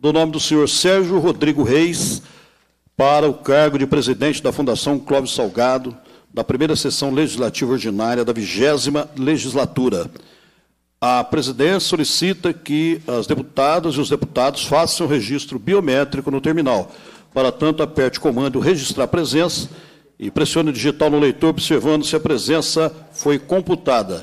do nome do senhor Sérgio Rodrigo Reis para o cargo de presidente da Fundação Clóvis Salgado, da primeira sessão legislativa ordinária da vigésima legislatura. A presidência solicita que as deputadas e os deputados façam registro biométrico no terminal. Para tanto, aperte o comando registrar presença e pressione o digital no leitor observando se a presença foi computada.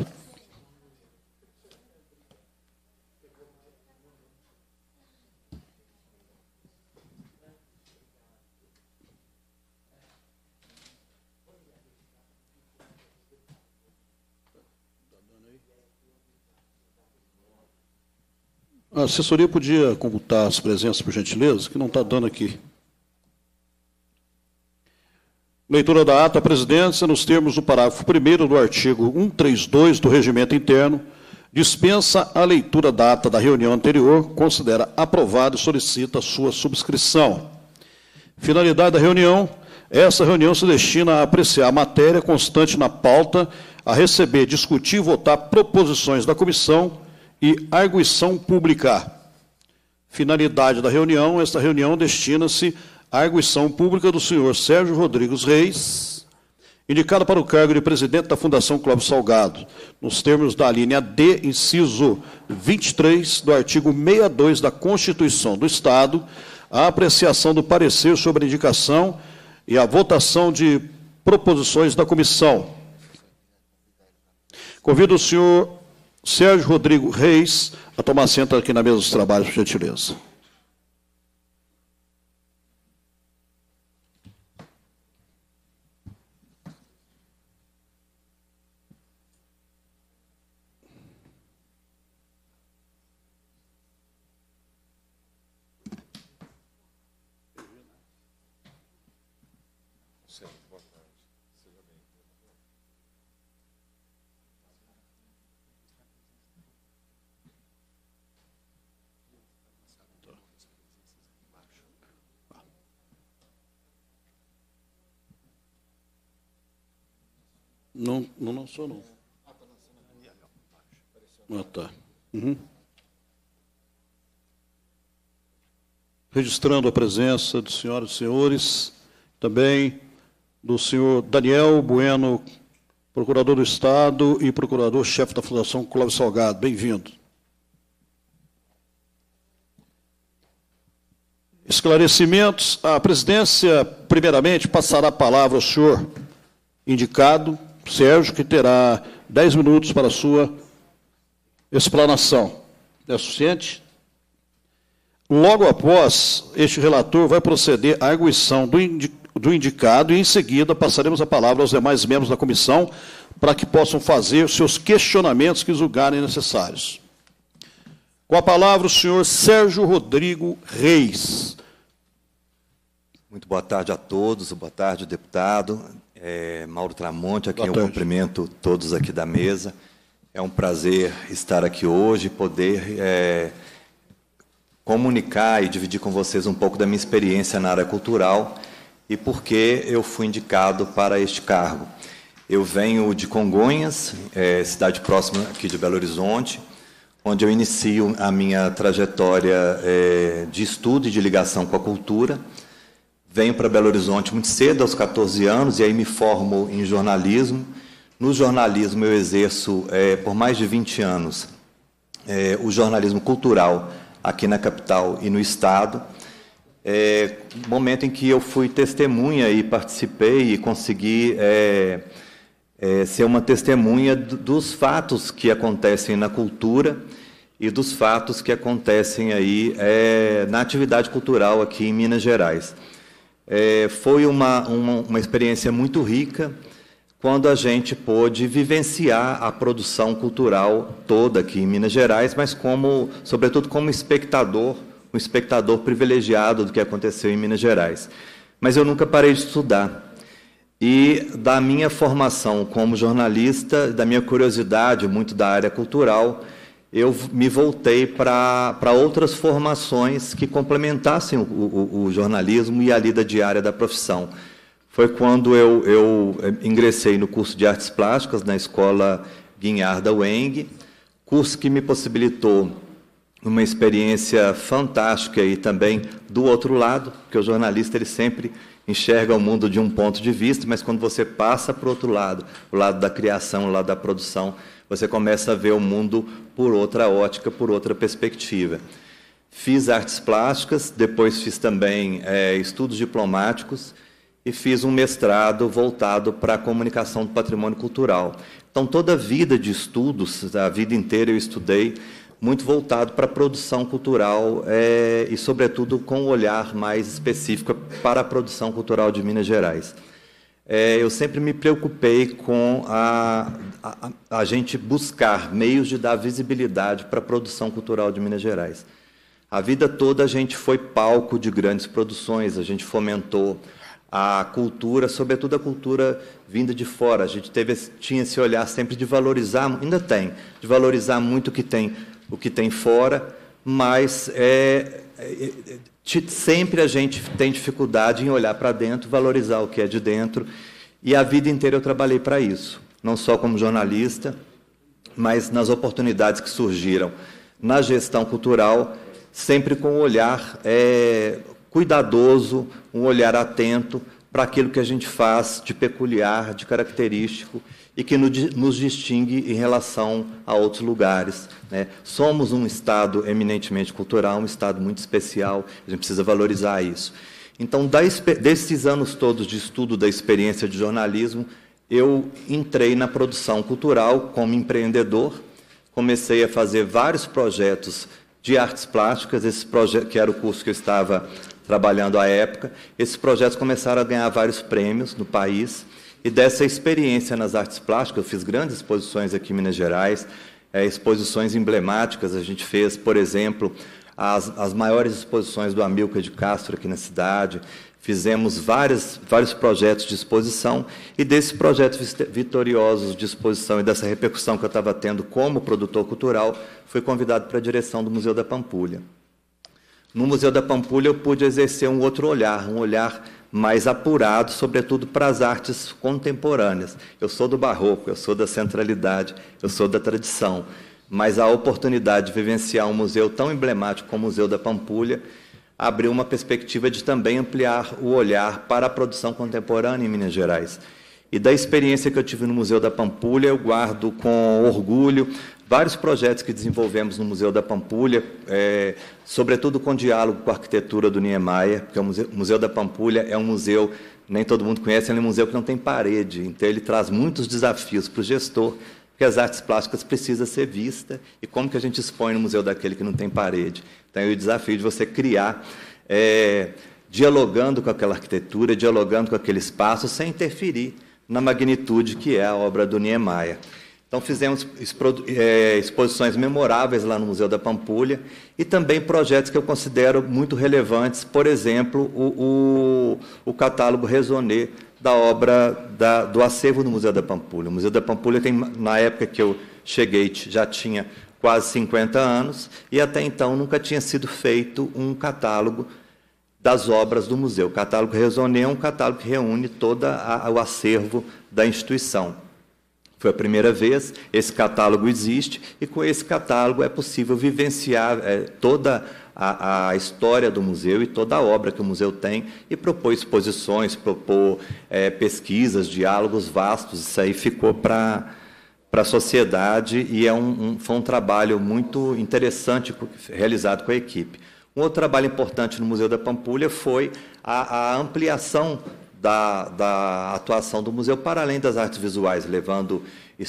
A assessoria podia computar as presenças, por gentileza, que não está dando aqui. Leitura da ata, a presidência, nos termos do parágrafo 1 do artigo 132 do Regimento Interno, dispensa a leitura da ata da reunião anterior, considera aprovado e solicita sua subscrição. Finalidade da reunião: essa reunião se destina a apreciar a matéria constante na pauta, a receber, discutir e votar proposições da comissão e arguição pública. Finalidade da reunião: esta reunião destina-se à arguição pública do senhor Sérgio Rodrigues Reis, indicado para o cargo de presidente da Fundação Clube Salgado, nos termos da linha D, inciso 23 do artigo 62 da Constituição do Estado, a apreciação do parecer sobre a indicação e a votação de proposições da comissão. Convido o senhor Sérgio Rodrigo Reis, a tomar assento aqui na mesa dos trabalhos, por gentileza. Não, não lançou, não. Ah, tá. Uhum. Registrando a presença dos senhoras e senhores, também do senhor Daniel Bueno, procurador do Estado e procurador-chefe da Fundação Cláudio Salgado. Bem-vindo. Esclarecimentos. A presidência, primeiramente, passará a palavra ao senhor indicado Sérgio, que terá 10 minutos para a sua explanação. É suficiente? Logo após, este relator vai proceder à arguição do, do indicado e, em seguida, passaremos a palavra aos demais membros da comissão para que possam fazer os seus questionamentos que julgarem necessários. Com a palavra o senhor Sérgio Rodrigo Reis. Muito boa tarde a todos, boa tarde, deputado. É, Mauro Tramonte, a quem eu cumprimento todos aqui da mesa. É um prazer estar aqui hoje, poder é, comunicar e dividir com vocês um pouco da minha experiência na área cultural e por que eu fui indicado para este cargo. Eu venho de Congonhas, é, cidade próxima aqui de Belo Horizonte, onde eu inicio a minha trajetória é, de estudo e de ligação com a cultura. Venho para Belo Horizonte muito cedo, aos 14 anos, e aí me formo em jornalismo. No jornalismo eu exerço é, por mais de 20 anos é, o jornalismo cultural aqui na capital e no estado. É, momento em que eu fui testemunha e participei e consegui é, é, ser uma testemunha dos fatos que acontecem na cultura e dos fatos que acontecem aí é, na atividade cultural aqui em Minas Gerais. É, foi uma, uma, uma experiência muito rica quando a gente pôde vivenciar a produção cultural toda aqui em Minas Gerais, mas como, sobretudo, como espectador, um espectador privilegiado do que aconteceu em Minas Gerais. Mas eu nunca parei de estudar. E da minha formação como jornalista, da minha curiosidade muito da área cultural, eu me voltei para outras formações que complementassem o, o, o, jornalismo e a lida diária da profissão. Foi quando eu, eu eh, ingressei no curso de artes plásticas na escola Guinharda Weng, curso que me possibilitou uma experiência fantástica e também do outro lado, porque o jornalista ele sempre enxerga o mundo de um ponto de vista, mas quando você passa para o outro lado, o lado da criação, o lado da produção, você começa a ver o mundo por outra ótica, por outra perspectiva. Fiz artes plásticas, depois fiz também é, estudos diplomáticos e fiz um mestrado voltado para a comunicação do patrimônio cultural. Então, toda a vida de estudos, a vida inteira eu estudei muito voltado para a produção cultural é, e, sobretudo, com um olhar mais específico para a produção cultural de Minas Gerais. É, eu sempre me preocupei com a, a, a, gente buscar meios de dar visibilidade para a produção cultural de Minas Gerais. A vida toda a gente foi palco de grandes produções, a gente fomentou a cultura, sobretudo a cultura vinda de fora. A gente teve, tinha esse olhar sempre de valorizar, ainda tem, de valorizar muito o que tem o que tem fora, mas é, é, é, sempre a gente tem dificuldade em olhar para dentro, valorizar o que é de dentro. E a vida inteira eu trabalhei para isso, não só como jornalista, mas nas oportunidades que surgiram na gestão cultural, sempre com um olhar é, cuidadoso, um olhar atento para aquilo que a gente faz de peculiar, de característico e que nos distingue em relação a outros lugares. Né? Somos um Estado eminentemente cultural, um Estado muito especial, a gente precisa valorizar isso. Então, da, desses anos todos de estudo da experiência de jornalismo, eu entrei na produção cultural como empreendedor, comecei a fazer vários projetos de artes plásticas, esse projeto que era o curso que eu estava trabalhando à época. Esses projetos começaram a ganhar vários prêmios no país e dessa experiência nas artes plásticas. Eu fiz grandes exposições aqui em Minas Gerais, é, exposições emblemáticas. A gente fez, por exemplo, as, as maiores exposições do Amilcar de Castro aqui na cidade. Fizemos várias, vários projetos de exposição e desses projetos vitoriosos de exposição e dessa repercussão que eu estava tendo como produtor cultural, fui convidado para a direção do Museu da Pampulha. No Museu da Pampulha eu pude exercer um outro olhar, um olhar mais apurado, sobretudo para as artes contemporâneas. Eu sou do barroco, eu sou da centralidade, eu sou da tradição, mas a oportunidade de vivenciar um museu tão emblemático como o Museu da Pampulha abriu uma perspectiva de também ampliar o olhar para a produção contemporânea em Minas Gerais. E da experiência que eu tive no Museu da Pampulha, eu guardo com orgulho vários projetos que desenvolvemos no Museu da Pampulha, é, sobretudo com diálogo com a arquitetura do Niemeyer, porque o Museu, o museu da Pampulha é um museu, nem todo mundo conhece, é um museu que não tem parede, então ele traz muitos desafios para o gestor, porque as artes plásticas precisam ser vistas, e como que a gente expõe no museu daquele que não tem parede? Então, é o desafio de você criar... É, dialogando com aquela arquitetura, dialogando com aquele espaço, sem interferir na magnitude que é a obra do Niemeyer. Então, fizemos eh, exposições memoráveis lá no Museu da Pampulha e também projetos que eu considero muito relevantes, por exemplo, o, o, o catálogo Raisonné da obra da, do acervo do Museu da Pampulha. O Museu da Pampulha, tem, na época que eu cheguei, já tinha quase 50 anos e até então nunca tinha sido feito um catálogo das obras do museu. O catálogo Raisonné é um catálogo que reúne todo o acervo da instituição. Foi a primeira vez, esse catálogo existe, e com esse catálogo é possível vivenciar é, toda a, a, história do museu e toda a obra que o museu tem, e propor exposições, propor é, pesquisas, diálogos vastos. Isso aí ficou para para a sociedade e é um, um, foi um trabalho muito interessante realizado com a equipe. Um outro trabalho importante no Museu da Pampulha foi a, a ampliação da, da atuação do museu para além das artes visuais, levando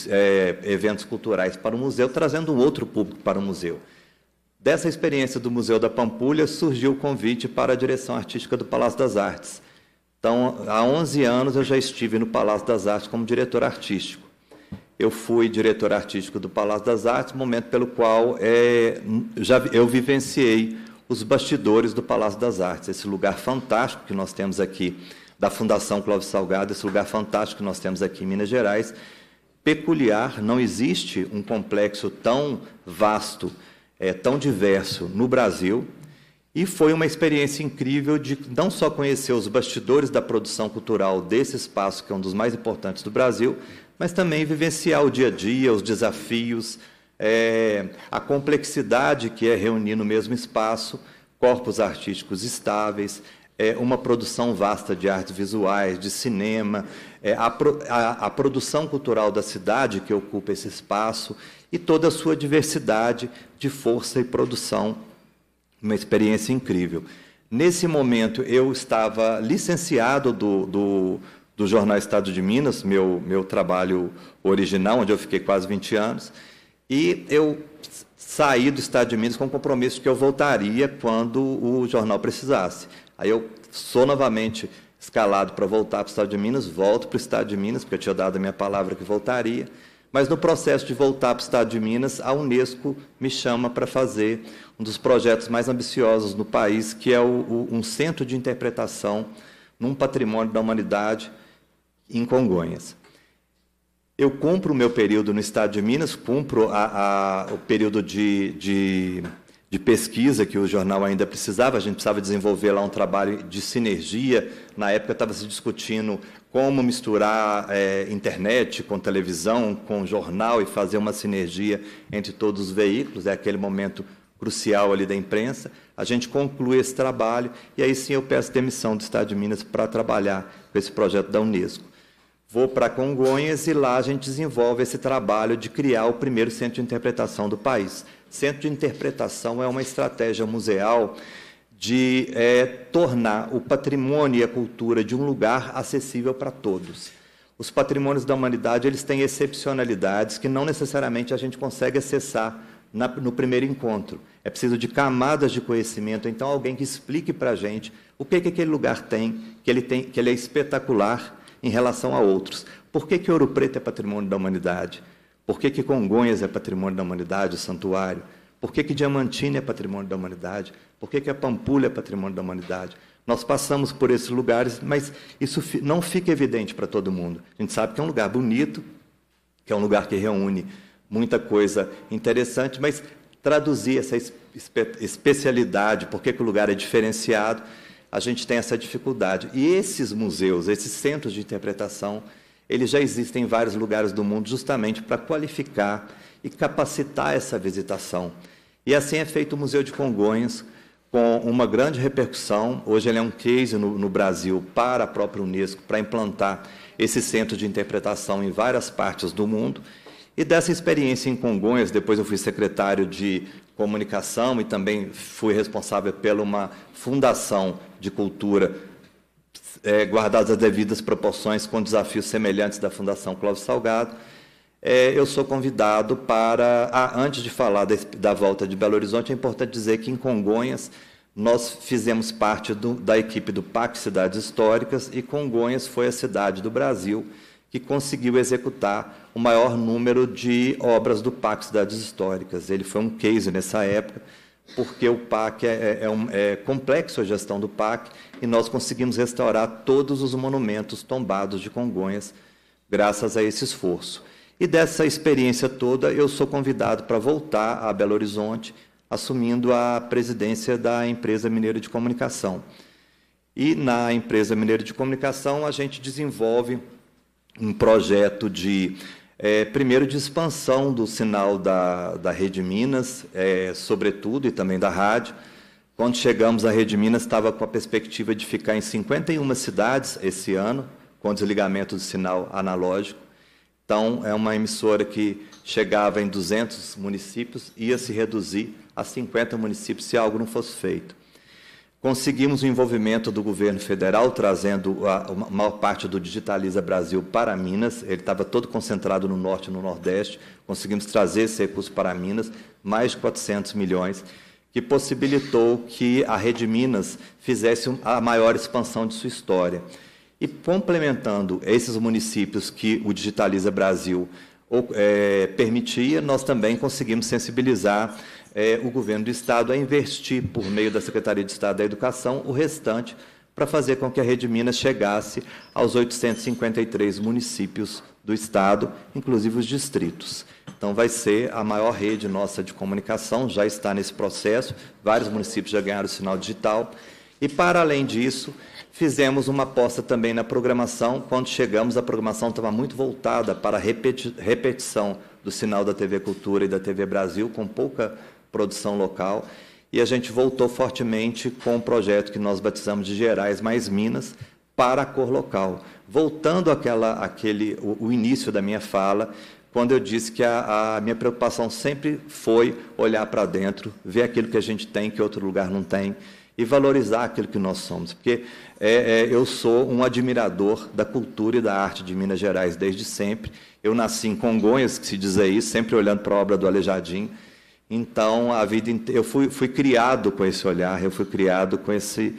é, eventos culturais para o museu, trazendo outro público para o museu. Dessa experiência do Museu da Pampulha surgiu o convite para a direção artística do Palácio das Artes. Então, há 11 anos eu já estive no Palácio das Artes como diretor artístico. Eu fui diretor artístico do Palácio das Artes, momento pelo qual é, já, eu vivenciei os bastidores do Palácio das Artes, esse lugar fantástico que nós temos aqui da Fundação Clóvis Salgado, esse lugar fantástico que nós temos aqui em Minas Gerais. Peculiar, não existe um complexo tão vasto, é, tão diverso no Brasil. E foi uma experiência incrível de não só conhecer os bastidores da produção cultural desse espaço, que é um dos mais importantes do Brasil, mas também vivenciar o dia a dia, os desafios, é, a complexidade que é reunir no mesmo espaço corpos artísticos estáveis, é, uma produção vasta de artes visuais, de cinema, é, a, a, a produção cultural da cidade que ocupa esse espaço e toda a sua diversidade de força e produção. Uma experiência incrível. Nesse momento, eu estava licenciado do, do, do jornal Estado de Minas, meu, meu trabalho original, onde eu fiquei quase 20 anos, e eu saí do Estado de Minas com o compromisso que eu voltaria quando o jornal precisasse. Aí eu sou novamente escalado para voltar para o estado de Minas, volto para o estado de Minas, porque eu tinha dado a minha palavra que voltaria. Mas no processo de voltar para o estado de Minas, a Unesco me chama para fazer um dos projetos mais ambiciosos no país, que é o, o, um centro de interpretação num patrimônio da humanidade em Congonhas. Eu cumpro o meu período no estado de Minas, cumpro a, a, o período de, de de pesquisa que o jornal ainda precisava, a gente precisava desenvolver lá um trabalho de sinergia. Na época estava se discutindo como misturar é, internet com televisão, com jornal e fazer uma sinergia entre todos os veículos, é aquele momento crucial ali da imprensa. A gente conclui esse trabalho e aí sim eu peço demissão do Estado de Minas para trabalhar com esse projeto da Unesco. Vou para Congonhas e lá a gente desenvolve esse trabalho de criar o primeiro centro de interpretação do país. Centro de interpretação é uma estratégia museal de é, tornar o patrimônio e a cultura de um lugar acessível para todos. Os patrimônios da humanidade eles têm excepcionalidades que não necessariamente a gente consegue acessar na, no primeiro encontro. É preciso de camadas de conhecimento, então alguém que explique para a gente o que, que aquele lugar tem que, ele tem, que ele é espetacular em relação a outros. Por que, que Ouro Preto é patrimônio da humanidade? Por que, que Congonhas é patrimônio da humanidade, santuário? Por que, que Diamantina é patrimônio da humanidade? Por que, que a Pampulha é patrimônio da humanidade? Nós passamos por esses lugares, mas isso não fica evidente para todo mundo. A gente sabe que é um lugar bonito, que é um lugar que reúne muita coisa interessante, mas traduzir essa espe especialidade, por que o lugar é diferenciado, a gente tem essa dificuldade. E esses museus, esses centros de interpretação, eles já existem em vários lugares do mundo justamente para qualificar e capacitar essa visitação. E assim é feito o Museu de Congonhas, com uma grande repercussão. Hoje ele é um case no, no, Brasil para a própria Unesco, para implantar esse centro de interpretação em várias partes do mundo. E dessa experiência em Congonhas, depois eu fui secretário de comunicação e também fui responsável pela uma fundação de cultura é, guardadas as devidas proporções, com desafios semelhantes da Fundação Cláudio Salgado, é, eu sou convidado para. Ah, antes de falar da, da volta de Belo Horizonte, é importante dizer que em Congonhas nós fizemos parte do, da equipe do Pacto Cidades Históricas e Congonhas foi a cidade do Brasil que conseguiu executar o maior número de obras do Pacto Cidades Históricas. Ele foi um case nessa época porque o PAC é, é, é, um, é, complexo a gestão do PAC e nós conseguimos restaurar todos os monumentos tombados de Congonhas, graças a esse esforço. E dessa experiência toda, eu sou convidado para voltar a Belo Horizonte, assumindo a presidência da empresa mineira de comunicação. E na empresa mineira de comunicação, a gente desenvolve um projeto de é, primeiro, de expansão do sinal da, da Rede Minas, é, sobretudo, e também da rádio. Quando chegamos, a Rede Minas estava com a perspectiva de ficar em 51 cidades esse ano, com desligamento do sinal analógico. Então, é uma emissora que chegava em 200 municípios, ia se reduzir a 50 municípios se algo não fosse feito. Conseguimos o envolvimento do governo federal, trazendo a, maior parte do Digitaliza Brasil para Minas. Ele estava todo concentrado no norte e no nordeste. Conseguimos trazer esse recurso para Minas, mais de 400 milhões, que possibilitou que a Rede Minas fizesse a maior expansão de sua história. E complementando esses municípios que o Digitaliza Brasil é, permitia, nós também conseguimos sensibilizar é, o governo do Estado a investir, por meio da Secretaria de Estado da Educação, o restante para fazer com que a Rede Minas chegasse aos 853 municípios do Estado, inclusive os distritos. Então, vai ser a maior rede nossa de comunicação, já está nesse processo, vários municípios já ganharam o sinal digital. E, para além disso, fizemos uma aposta também na programação. Quando chegamos, a programação estava muito voltada para a repeti repetição do sinal da TV Cultura e da TV Brasil, com pouca produção local. E a gente voltou fortemente com um projeto que nós batizamos de Gerais mais Minas para a cor local. Voltando àquela, àquele, o, o início da minha fala, quando eu disse que a, a, minha preocupação sempre foi olhar para dentro, ver aquilo que a gente tem que outro lugar não tem, e valorizar aquilo que nós somos, porque é, é, eu sou um admirador da cultura e da arte de Minas Gerais desde sempre. Eu nasci em Congonhas, que se diz aí, sempre olhando para a obra do Aleijadinho. Então, a vida eu fui, fui criado com esse olhar, eu fui criado com esse,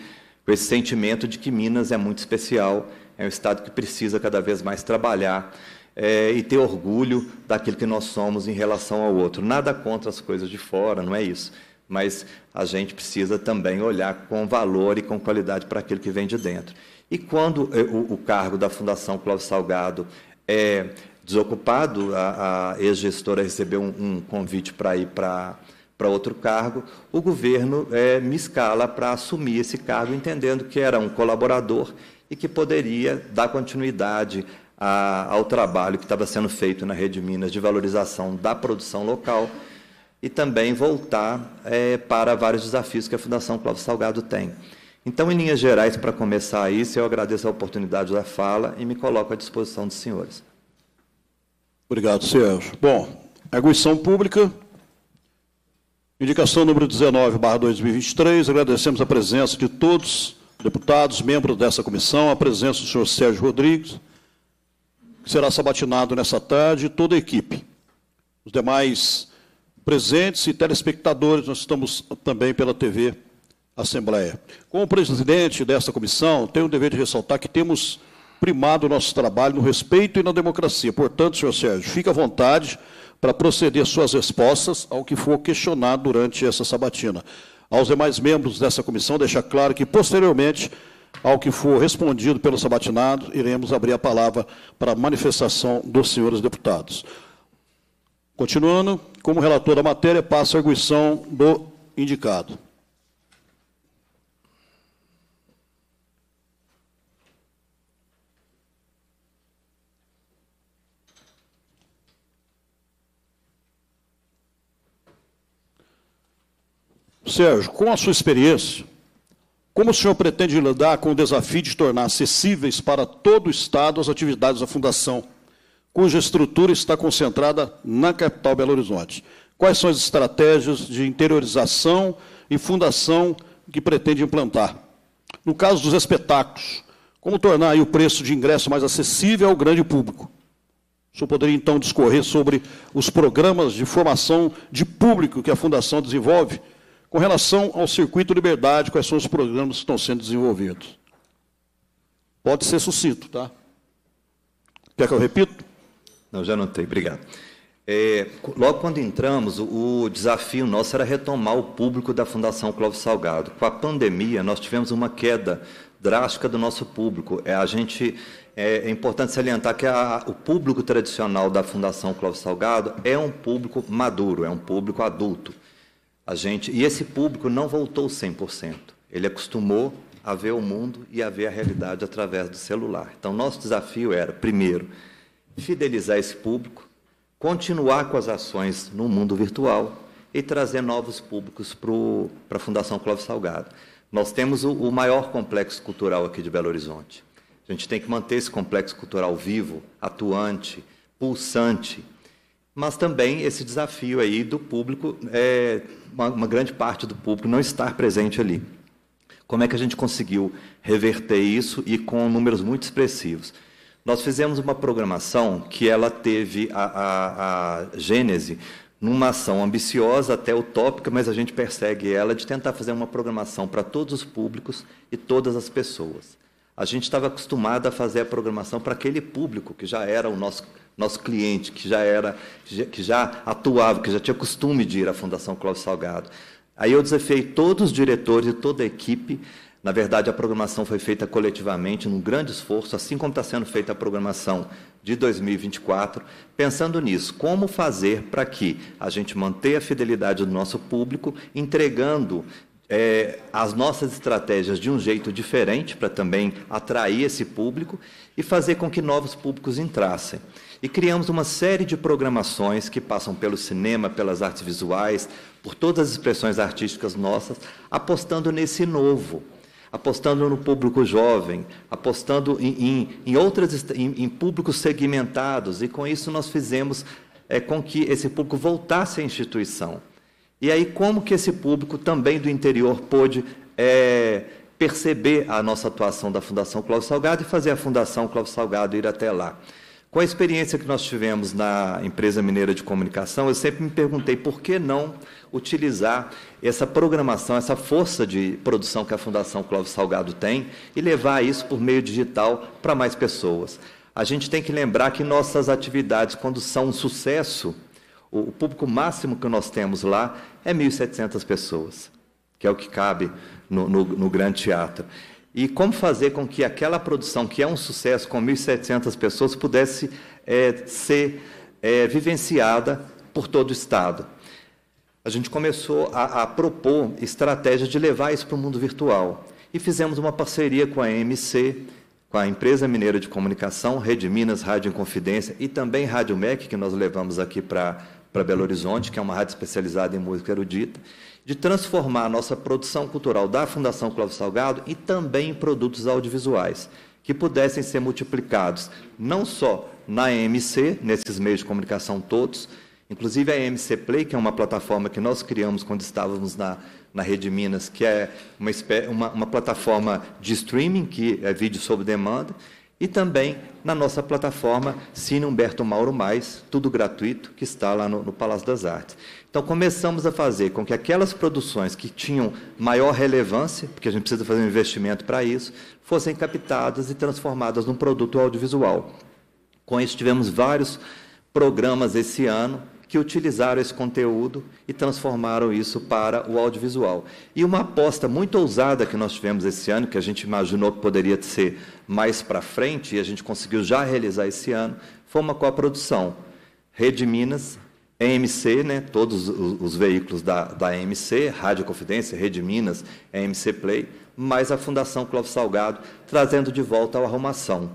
com esse sentimento de que Minas é muito especial, é um estado que precisa cada vez mais trabalhar é, e ter orgulho daquilo que nós somos em relação ao outro. Nada contra as coisas de fora, não é isso mas a gente precisa também olhar com valor e com qualidade para aquilo que vem de dentro. E quando eh, o, cargo da Fundação Cláudio Salgado é desocupado, a, a ex-gestora recebeu um, um convite para ir para para outro cargo, o governo é, me escala para assumir esse cargo, entendendo que era um colaborador e que poderia dar continuidade a, ao trabalho que estava sendo feito na Rede Minas de valorização da produção local e também voltar é, para vários desafios que a Fundação Cláudio Salgado tem. Então, em linhas gerais, para começar isso, eu agradeço a oportunidade da fala e me coloco à disposição dos senhores. Obrigado, Sérgio. Bom, aguição pública, indicação número 19, barra 2023, agradecemos a presença de todos os deputados, membros dessa comissão, a presença do senhor Sérgio Rodrigues, que será sabatinado nessa tarde, e toda a equipe. Os demais presentes e telespectadores, nós estamos também pela TV Assembleia. Como presidente desta comissão, tenho o dever de ressaltar que temos primado o nosso trabalho no respeito e na democracia. Portanto, senhor Sérgio, fique à vontade para proceder suas respostas ao que for questionado durante essa sabatina. Aos demais membros dessa comissão, deixar claro que, posteriormente, ao que for respondido pelo sabatinado, iremos abrir a palavra para manifestação dos senhores deputados. Continuando, como relator da matéria, passo a arguição do indicado. Sérgio, com a sua experiência, como o senhor pretende lidar com o desafio de tornar acessíveis para todo o Estado as atividades da Fundação? cuja estrutura está concentrada na capital Belo Horizonte. Quais são as estratégias de interiorização e fundação que pretende implantar? No caso dos espetáculos, como tornar o preço de ingresso mais acessível ao grande público? O senhor poderia, então, discorrer sobre os programas de formação de público que a Fundação desenvolve com relação ao Circuito Liberdade, quais são os programas que estão sendo desenvolvidos? Pode ser sucinto, tá? Quer que eu repito? Não, já anotei, obrigado. É, logo quando entramos, o, o, desafio nosso era retomar o público da Fundação Clóvis Salgado. Com a pandemia, nós tivemos uma queda drástica do nosso público. É, a gente, é, é importante salientar que a, o público tradicional da Fundação Clóvis Salgado é um público maduro, é um público adulto. A gente, e esse público não voltou 100%. Ele acostumou a ver o mundo e a ver a realidade através do celular. Então, nosso desafio era, primeiro, fidelizar esse público, continuar com as ações no mundo virtual e trazer novos públicos para a Fundação Clóvis Salgado. Nós temos o, o, maior complexo cultural aqui de Belo Horizonte. A gente tem que manter esse complexo cultural vivo, atuante, pulsante, mas também esse desafio aí do público, é, uma, uma grande parte do público não estar presente ali. Como é que a gente conseguiu reverter isso e com números muito expressivos? Nós fizemos uma programação que ela teve a, a, a gênese numa ação ambiciosa, até utópica, mas a gente persegue ela de tentar fazer uma programação para todos os públicos e todas as pessoas. A gente estava acostumado a fazer a programação para aquele público que já era o nosso nosso cliente, que já era que já atuava, que já tinha costume de ir à Fundação Cláudio Salgado. Aí eu desafiei todos os diretores e toda a equipe na verdade, a programação foi feita coletivamente num grande esforço, assim como está sendo feita a programação de 2024, pensando nisso, como fazer para que a gente mantenha a fidelidade do nosso público, entregando é, as nossas estratégias de um jeito diferente para também atrair esse público e fazer com que novos públicos entrassem. E criamos uma série de programações que passam pelo cinema, pelas artes visuais, por todas as expressões artísticas nossas, apostando nesse novo apostando no público jovem, apostando em, em, em outras, em, em, públicos segmentados, e com isso nós fizemos é, com que esse público voltasse à instituição. E aí, como que esse público também do interior pôde é, perceber a nossa atuação da Fundação Cláudio Salgado e fazer a Fundação Cláudio Salgado ir até lá? Com a experiência que nós tivemos na empresa mineira de comunicação, eu sempre me perguntei por que não utilizar essa programação, essa força de produção que a Fundação Clóvis Salgado tem e levar isso por meio digital para mais pessoas. A gente tem que lembrar que nossas atividades, quando são um sucesso, o público máximo que nós temos lá é 1.700 pessoas, que é o que cabe no, no, no Grande Teatro e como fazer com que aquela produção, que é um sucesso com 1.700 pessoas, pudesse é, ser é, vivenciada por todo o Estado. A gente começou a, a propor estratégia de levar isso para o mundo virtual e fizemos uma parceria com a MC, com a empresa mineira de comunicação, Rede Minas, Rádio Inconfidência e também Rádio MEC, que nós levamos aqui para Belo Horizonte, que é uma rádio especializada em música erudita de transformar a nossa produção cultural da Fundação Cláudio Salgado e também em produtos audiovisuais, que pudessem ser multiplicados não só na EMC, nesses meios de comunicação todos, inclusive a EMC Play, que é uma plataforma que nós criamos quando estávamos na, na Rede Minas, que é uma, uma, uma plataforma de streaming, que é vídeo sob demanda, e também na nossa plataforma Cine Humberto Mauro Mais, tudo gratuito, que está lá no, no, Palácio das Artes. Então começamos a fazer com que aquelas produções que tinham maior relevância, porque a gente precisa fazer um investimento para isso, fossem captadas e transformadas num produto audiovisual. Com isso tivemos vários programas esse ano que utilizaram esse conteúdo e transformaram isso para o audiovisual. E uma aposta muito ousada que nós tivemos esse ano, que a gente imaginou que poderia ser mais para frente, e a gente conseguiu já realizar esse ano, foi uma coprodução. Rede Minas, EMC, né, todos os, os veículos da, da EMC, Rádio Confidência, Rede Minas, EMC Play, mais a Fundação Clóvis Salgado, trazendo de volta a arrumação.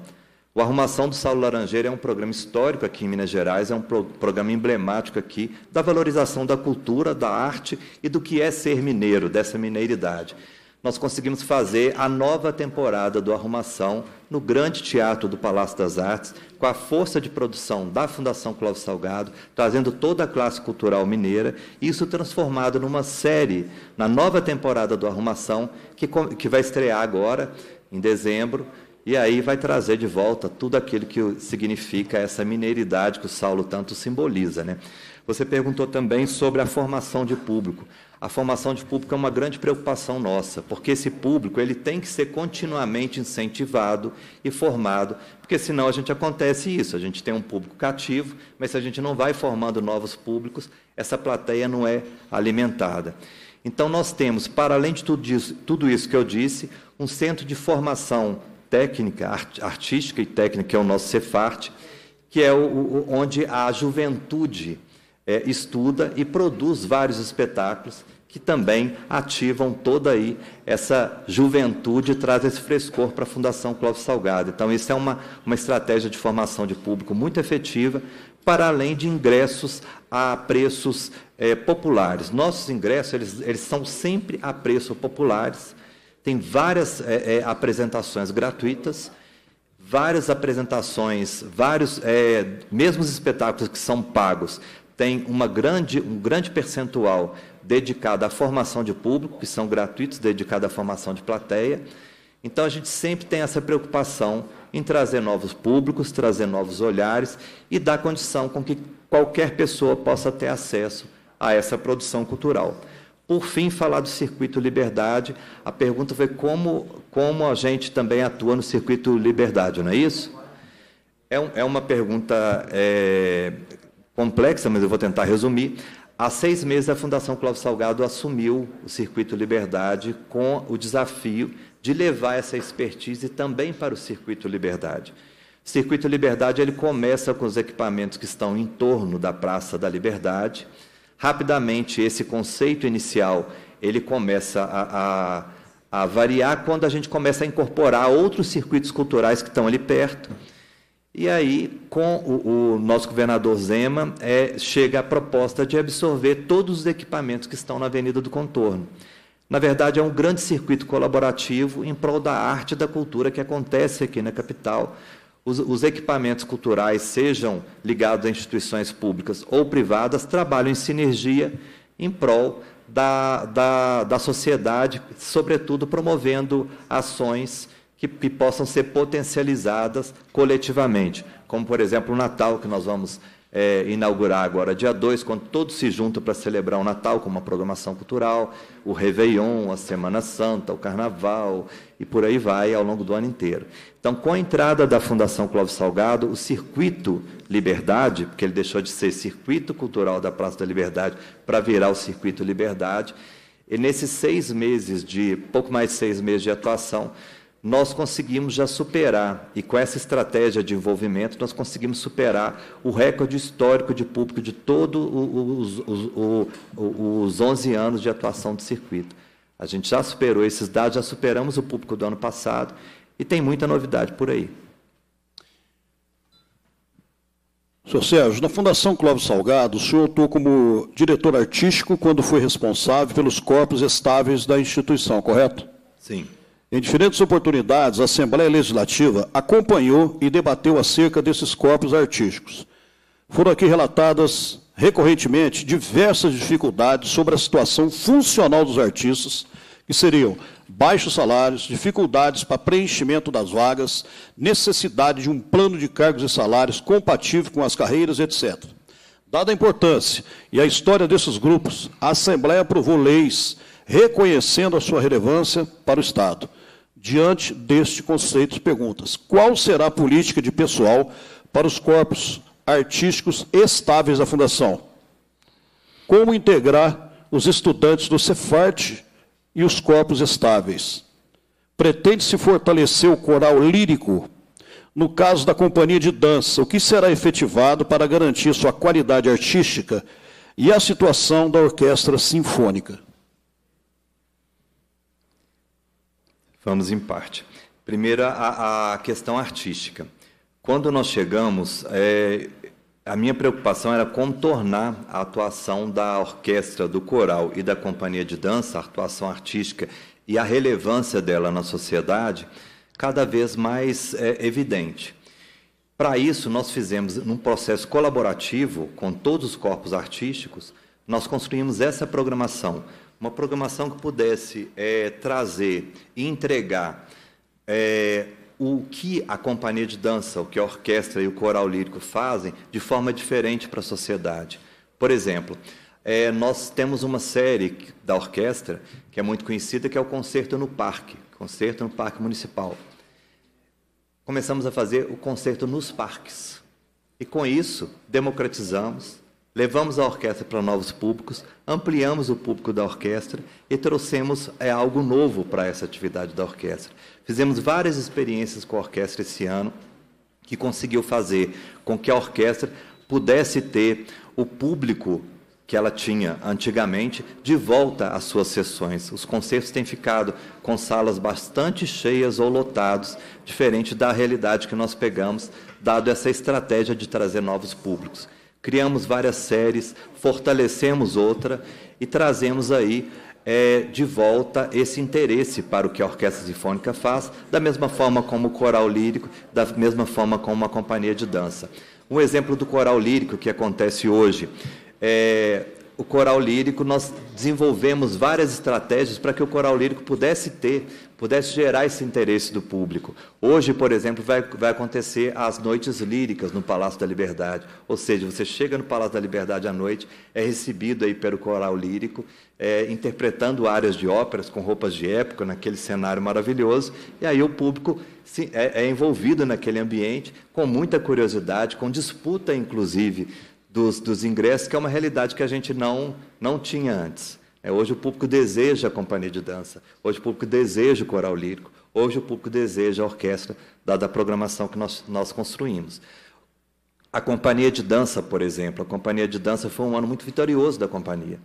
O Arrumação do Saulo Laranjeira é um programa histórico aqui em Minas Gerais, é um pro programa emblemático aqui da valorização da cultura, da arte e do que é ser mineiro, dessa mineiridade. Nós conseguimos fazer a nova temporada do Arrumação no Grande Teatro do Palácio das Artes, com a força de produção da Fundação Cláudio Salgado, trazendo toda a classe cultural mineira, e isso transformado numa série, na nova temporada do Arrumação, que, que vai estrear agora, em dezembro, e aí vai trazer de volta tudo aquilo que significa essa mineridade que o Saulo tanto simboliza. Né? Você perguntou também sobre a formação de público. A formação de público é uma grande preocupação nossa, porque esse público ele tem que ser continuamente incentivado e formado, porque senão a gente acontece isso, a gente tem um público cativo, mas se a gente não vai formando novos públicos, essa plateia não é alimentada. Então nós temos, para além de tudo isso, tudo isso que eu disse, um centro de formação técnica, art, artística e técnica, que é o nosso Cefarte, que é o, o, onde a juventude é, estuda e produz vários espetáculos que também ativam toda aí essa juventude e traz esse frescor para a Fundação Clóvis Salgado. Então, isso é uma, uma estratégia de formação de público muito efetiva, para além de ingressos a preços é, populares. Nossos ingressos, eles, eles são sempre a preços populares, tem várias é, é, apresentações gratuitas, várias apresentações, vários é, mesmos espetáculos que são pagos. Tem uma grande, um grande percentual dedicado à formação de público, que são gratuitos, dedicado à formação de plateia. Então, a gente sempre tem essa preocupação em trazer novos públicos, trazer novos olhares e dar condição com que qualquer pessoa possa ter acesso a essa produção cultural. Por fim, falar do circuito Liberdade, a pergunta foi como, como a gente também atua no circuito Liberdade, não é isso? É, um, é uma pergunta é, complexa, mas eu vou tentar resumir. Há seis meses, a Fundação Cláudio Salgado assumiu o circuito Liberdade com o desafio de levar essa expertise também para o circuito Liberdade. O circuito Liberdade ele começa com os equipamentos que estão em torno da Praça da Liberdade rapidamente esse conceito inicial ele começa a, a, a, variar quando a gente começa a incorporar outros circuitos culturais que estão ali perto. E aí, com o, o nosso governador Zema, é, chega a proposta de absorver todos os equipamentos que estão na Avenida do Contorno. Na verdade, é um grande circuito colaborativo em prol da arte e da cultura que acontece aqui na capital, os, os, equipamentos culturais, sejam ligados a instituições públicas ou privadas, trabalham em sinergia em prol da, da, da sociedade, sobretudo promovendo ações que, que possam ser potencializadas coletivamente, como, por exemplo, o Natal, que nós vamos é, inaugurar agora, dia 2, quando todos se juntam para celebrar o Natal com uma programação cultural, o Réveillon, a Semana Santa, o Carnaval e por aí vai ao longo do ano inteiro. Então, com a entrada da Fundação Clóvis Salgado, o Circuito Liberdade, porque ele deixou de ser Circuito Cultural da Praça da Liberdade para virar o Circuito Liberdade, e nesses seis meses de, pouco mais de seis meses de atuação, nós conseguimos já superar, e com essa estratégia de envolvimento, nós conseguimos superar o recorde histórico de público de todos os, os, os, os 11 anos de atuação do circuito. A gente já superou esses dados, já superamos o público do ano passado, e tem muita novidade por aí. Sr. Sérgio, na Fundação Clóvis Salgado, o senhor atuou como diretor artístico quando foi responsável pelos corpos estáveis da instituição, correto? Sim. Em diferentes oportunidades, a Assembleia Legislativa acompanhou e debateu acerca desses corpos artísticos. Foram aqui relatadas recorrentemente diversas dificuldades sobre a situação funcional dos artistas, que seriam baixos salários, dificuldades para preenchimento das vagas, necessidade de um plano de cargos e salários compatível com as carreiras, etc. Dada a importância e a história desses grupos, a Assembleia aprovou leis reconhecendo a sua relevância para o Estado. Diante deste conceito, perguntas: qual será a política de pessoal para os corpos artísticos estáveis da Fundação? Como integrar os estudantes do Cefarte e os corpos estáveis? Pretende-se fortalecer o coral lírico? No caso da companhia de dança, o que será efetivado para garantir sua qualidade artística e a situação da orquestra sinfônica? Vamos em parte. Primeiro, a, a questão artística. Quando nós chegamos, é, a minha preocupação era contornar a atuação da orquestra, do coral e da companhia de dança, a atuação artística e a relevância dela na sociedade, cada vez mais é, evidente. Para isso, nós fizemos, num processo colaborativo com todos os corpos artísticos, nós construímos essa programação uma programação que pudesse é, trazer e entregar é, o que a companhia de dança, o que a orquestra e o coral lírico fazem de forma diferente para a sociedade. Por exemplo, é, nós temos uma série da orquestra que é muito conhecida, que é o Concerto no Parque, Concerto no Parque Municipal. Começamos a fazer o concerto nos parques. E com isso, democratizamos, Levamos a orquestra para novos públicos, ampliamos o público da orquestra e trouxemos é, algo novo para essa atividade da orquestra. Fizemos várias experiências com a orquestra esse ano, que conseguiu fazer com que a orquestra pudesse ter o público que ela tinha antigamente de volta às suas sessões. Os concertos têm ficado com salas bastante cheias ou lotados, diferente da realidade que nós pegamos, dado essa estratégia de trazer novos públicos criamos várias séries, fortalecemos outra e trazemos aí é, de volta esse interesse para o que a orquestra sinfônica faz, da mesma forma como o coral lírico, da mesma forma como uma companhia de dança. Um exemplo do coral lírico que acontece hoje. É, o coral lírico, nós desenvolvemos várias estratégias para que o coral lírico pudesse ter, pudesse gerar esse interesse do público. Hoje, por exemplo, vai, vai acontecer as noites líricas no Palácio da Liberdade. Ou seja, você chega no Palácio da Liberdade à noite, é recebido aí pelo coral lírico, é, interpretando áreas de óperas com roupas de época, naquele cenário maravilhoso, e aí o público se, é, é envolvido naquele ambiente com muita curiosidade, com disputa, inclusive dos, dos ingressos, que é uma realidade que a gente não, não tinha antes. É, hoje o público deseja a companhia de dança, hoje o público deseja o coral lírico, hoje o público deseja a orquestra, dada a programação que nós, nós construímos. A companhia de dança, por exemplo, a companhia de dança foi um ano muito vitorioso da companhia.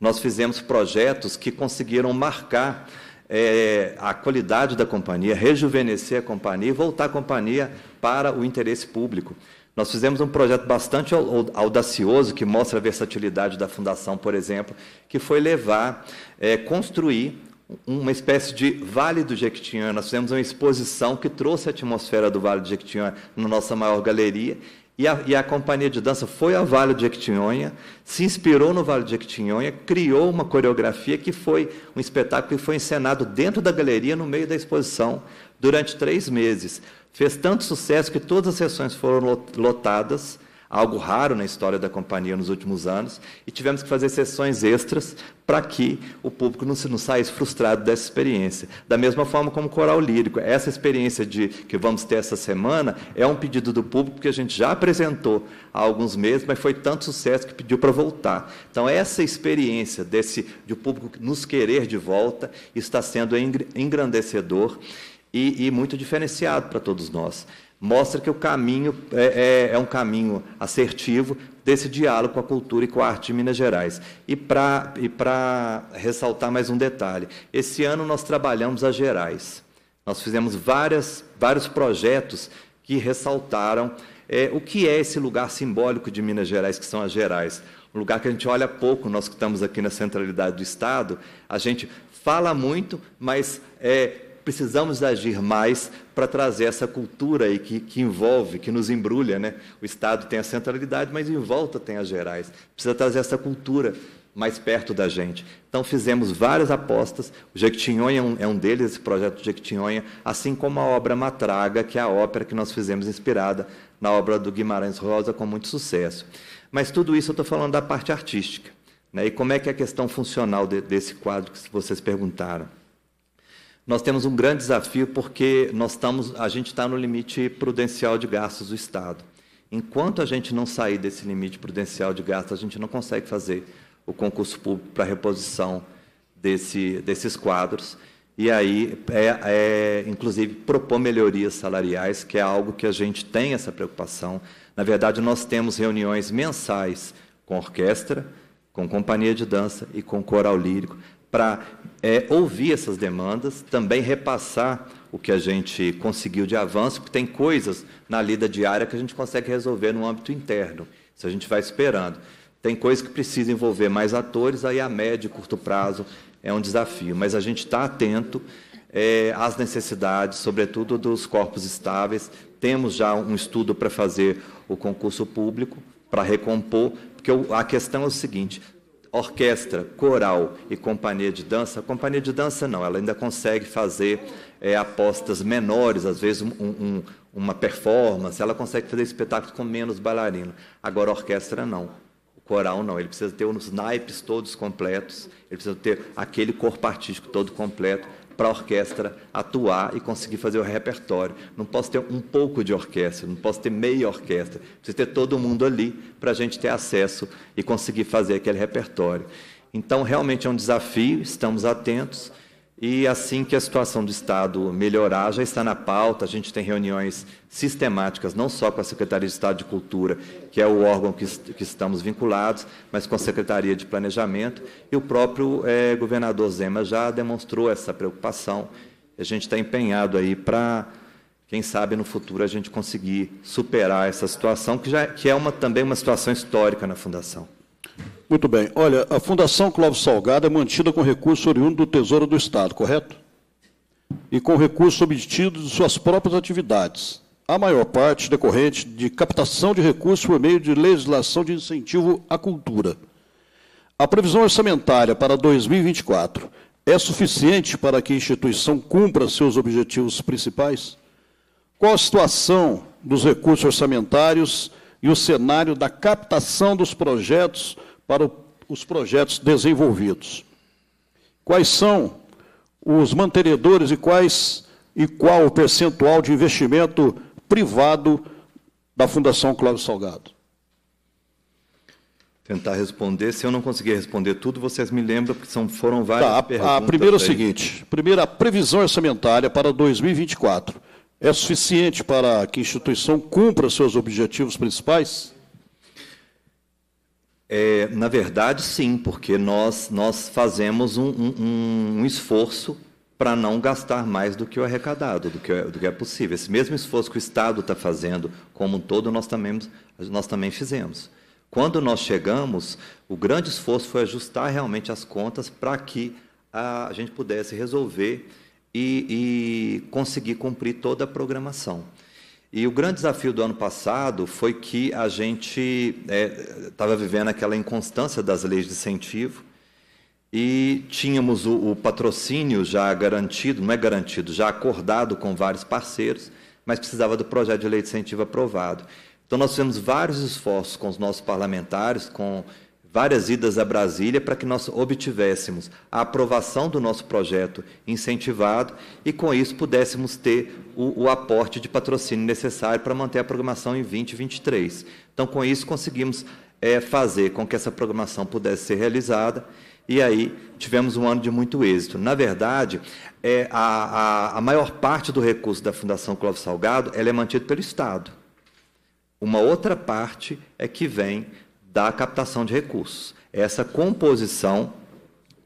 Nós fizemos projetos que conseguiram marcar é, a qualidade da companhia, rejuvenescer a companhia e voltar a companhia para o interesse público. Nós fizemos um projeto bastante audacioso que mostra a versatilidade da fundação, por exemplo, que foi levar, é, construir uma espécie de Vale do Jequitinhonha. Nós fizemos uma exposição que trouxe a atmosfera do Vale do Jequitinhonha na nossa maior galeria. E a, e a companhia de dança foi ao Vale do Jequitinhonha, se inspirou no Vale do Jequitinhonha, criou uma coreografia que foi um espetáculo que foi encenado dentro da galeria, no meio da exposição, durante três meses. Fez tanto sucesso que todas as sessões foram lotadas, algo raro na história da companhia nos últimos anos, e tivemos que fazer sessões extras para que o público não, se, não saísse frustrado dessa experiência. Da mesma forma como o coral lírico. Essa experiência de que vamos ter essa semana é um pedido do público que a gente já apresentou há alguns meses, mas foi tanto sucesso que pediu para voltar. Então, essa experiência desse, de o público nos querer de volta está sendo engrandecedor e, e muito diferenciado para todos nós. Mostra que o caminho é, é, é, um caminho assertivo desse diálogo com a cultura e com a arte de Minas Gerais. E para e ressaltar mais um detalhe: esse ano nós trabalhamos a Gerais. Nós fizemos várias, vários projetos que ressaltaram é, o que é esse lugar simbólico de Minas Gerais, que são as Gerais. Um lugar que a gente olha pouco, nós que estamos aqui na centralidade do Estado, a gente fala muito, mas é, precisamos agir mais para trazer essa cultura aí que, que envolve, que nos embrulha. Né? O Estado tem a centralidade, mas em volta tem as gerais. Precisa trazer essa cultura mais perto da gente. Então, fizemos várias apostas. O Jequitinhonha é um, é um deles, esse projeto Jequitinhonha, assim como a obra Matraga, que é a ópera que nós fizemos inspirada na obra do Guimarães Rosa, com muito sucesso. Mas tudo isso eu estou falando da parte artística. Né? E como é que é a questão funcional de, desse quadro que vocês perguntaram? Nós temos um grande desafio porque nós estamos, a gente está no limite prudencial de gastos do Estado. Enquanto a gente não sair desse limite prudencial de gastos, a gente não consegue fazer o concurso público para reposição desse, desses quadros. E aí, é, é, inclusive, propor melhorias salariais, que é algo que a gente tem essa preocupação. Na verdade, nós temos reuniões mensais com orquestra, com companhia de dança e com coral lírico, para é, ouvir essas demandas, também repassar o que a gente conseguiu de avanço, porque tem coisas na lida diária que a gente consegue resolver no âmbito interno. Isso a gente vai esperando. Tem coisas que precisam envolver mais atores, aí a médio e curto prazo é um desafio. Mas a gente está atento é, às necessidades, sobretudo dos corpos estáveis. Temos já um estudo para fazer o concurso público, para recompor, porque a questão é o seguinte: orquestra, coral e companhia de dança, a companhia de dança não, ela ainda consegue fazer é, apostas menores, às vezes um, um, uma performance, ela consegue fazer espetáculos com menos bailarino. Agora, a orquestra não, o coral não, ele precisa ter os naipes todos completos, ele precisa ter aquele corpo artístico todo completo para a orquestra atuar e conseguir fazer o repertório. Não posso ter um pouco de orquestra, não posso ter meia orquestra. Preciso ter todo mundo ali para a gente ter acesso e conseguir fazer aquele repertório. Então, realmente é um desafio, estamos atentos. E assim que a situação do Estado melhorar, já está na pauta, a gente tem reuniões sistemáticas, não só com a Secretaria de Estado de Cultura, que é o órgão que, que estamos vinculados, mas com a Secretaria de Planejamento, e o próprio é, governador Zema já demonstrou essa preocupação. A gente está empenhado aí para, quem sabe no futuro, a gente conseguir superar essa situação, que, já, é, que é uma, também uma situação histórica na Fundação. Muito bem. Olha, a Fundação Clóvis Salgado é mantida com recurso oriundo do Tesouro do Estado, correto? E com recurso obtido de suas próprias atividades. A maior parte decorrente de captação de recursos por meio de legislação de incentivo à cultura. A previsão orçamentária para 2024 é suficiente para que a instituição cumpra seus objetivos principais? Qual a situação dos recursos orçamentários e o cenário da captação dos projetos para os projetos desenvolvidos. Quais são os mantenedores e quais e qual o percentual de investimento privado da Fundação Cláudio Salgado? Tentar responder. Se eu não conseguir responder tudo, vocês me lembram, porque são, foram várias tá, a, perguntas. A primeira é o seguinte: primeira, a previsão orçamentária para 2024 é suficiente para que a instituição cumpra seus objetivos principais? É, na verdade, sim, porque nós, nós fazemos um, um, um esforço para não gastar mais do que o arrecadado, do que, é, do que é possível. Esse mesmo esforço que o Estado está fazendo, como um todo, nós também, nós também fizemos. Quando nós chegamos, o grande esforço foi ajustar realmente as contas para que a, a gente pudesse resolver e, e conseguir cumprir toda a programação. E o grande desafio do ano passado foi que a gente estava é, vivendo aquela inconstância das leis de incentivo e tínhamos o, o, patrocínio já garantido, não é garantido, já acordado com vários parceiros, mas precisava do projeto de lei de incentivo aprovado. Então, nós fizemos vários esforços com os nossos parlamentares, com várias idas a Brasília para que nós obtivéssemos a aprovação do nosso projeto incentivado e, com isso, pudéssemos ter o, o aporte de patrocínio necessário para manter a programação em 2023. Então, com isso, conseguimos é, fazer com que essa programação pudesse ser realizada e aí tivemos um ano de muito êxito. Na verdade, é, a, a, a, maior parte do recurso da Fundação Clóvis Salgado ela é mantido pelo Estado. Uma outra parte é que vem da captação de recursos. É essa composição,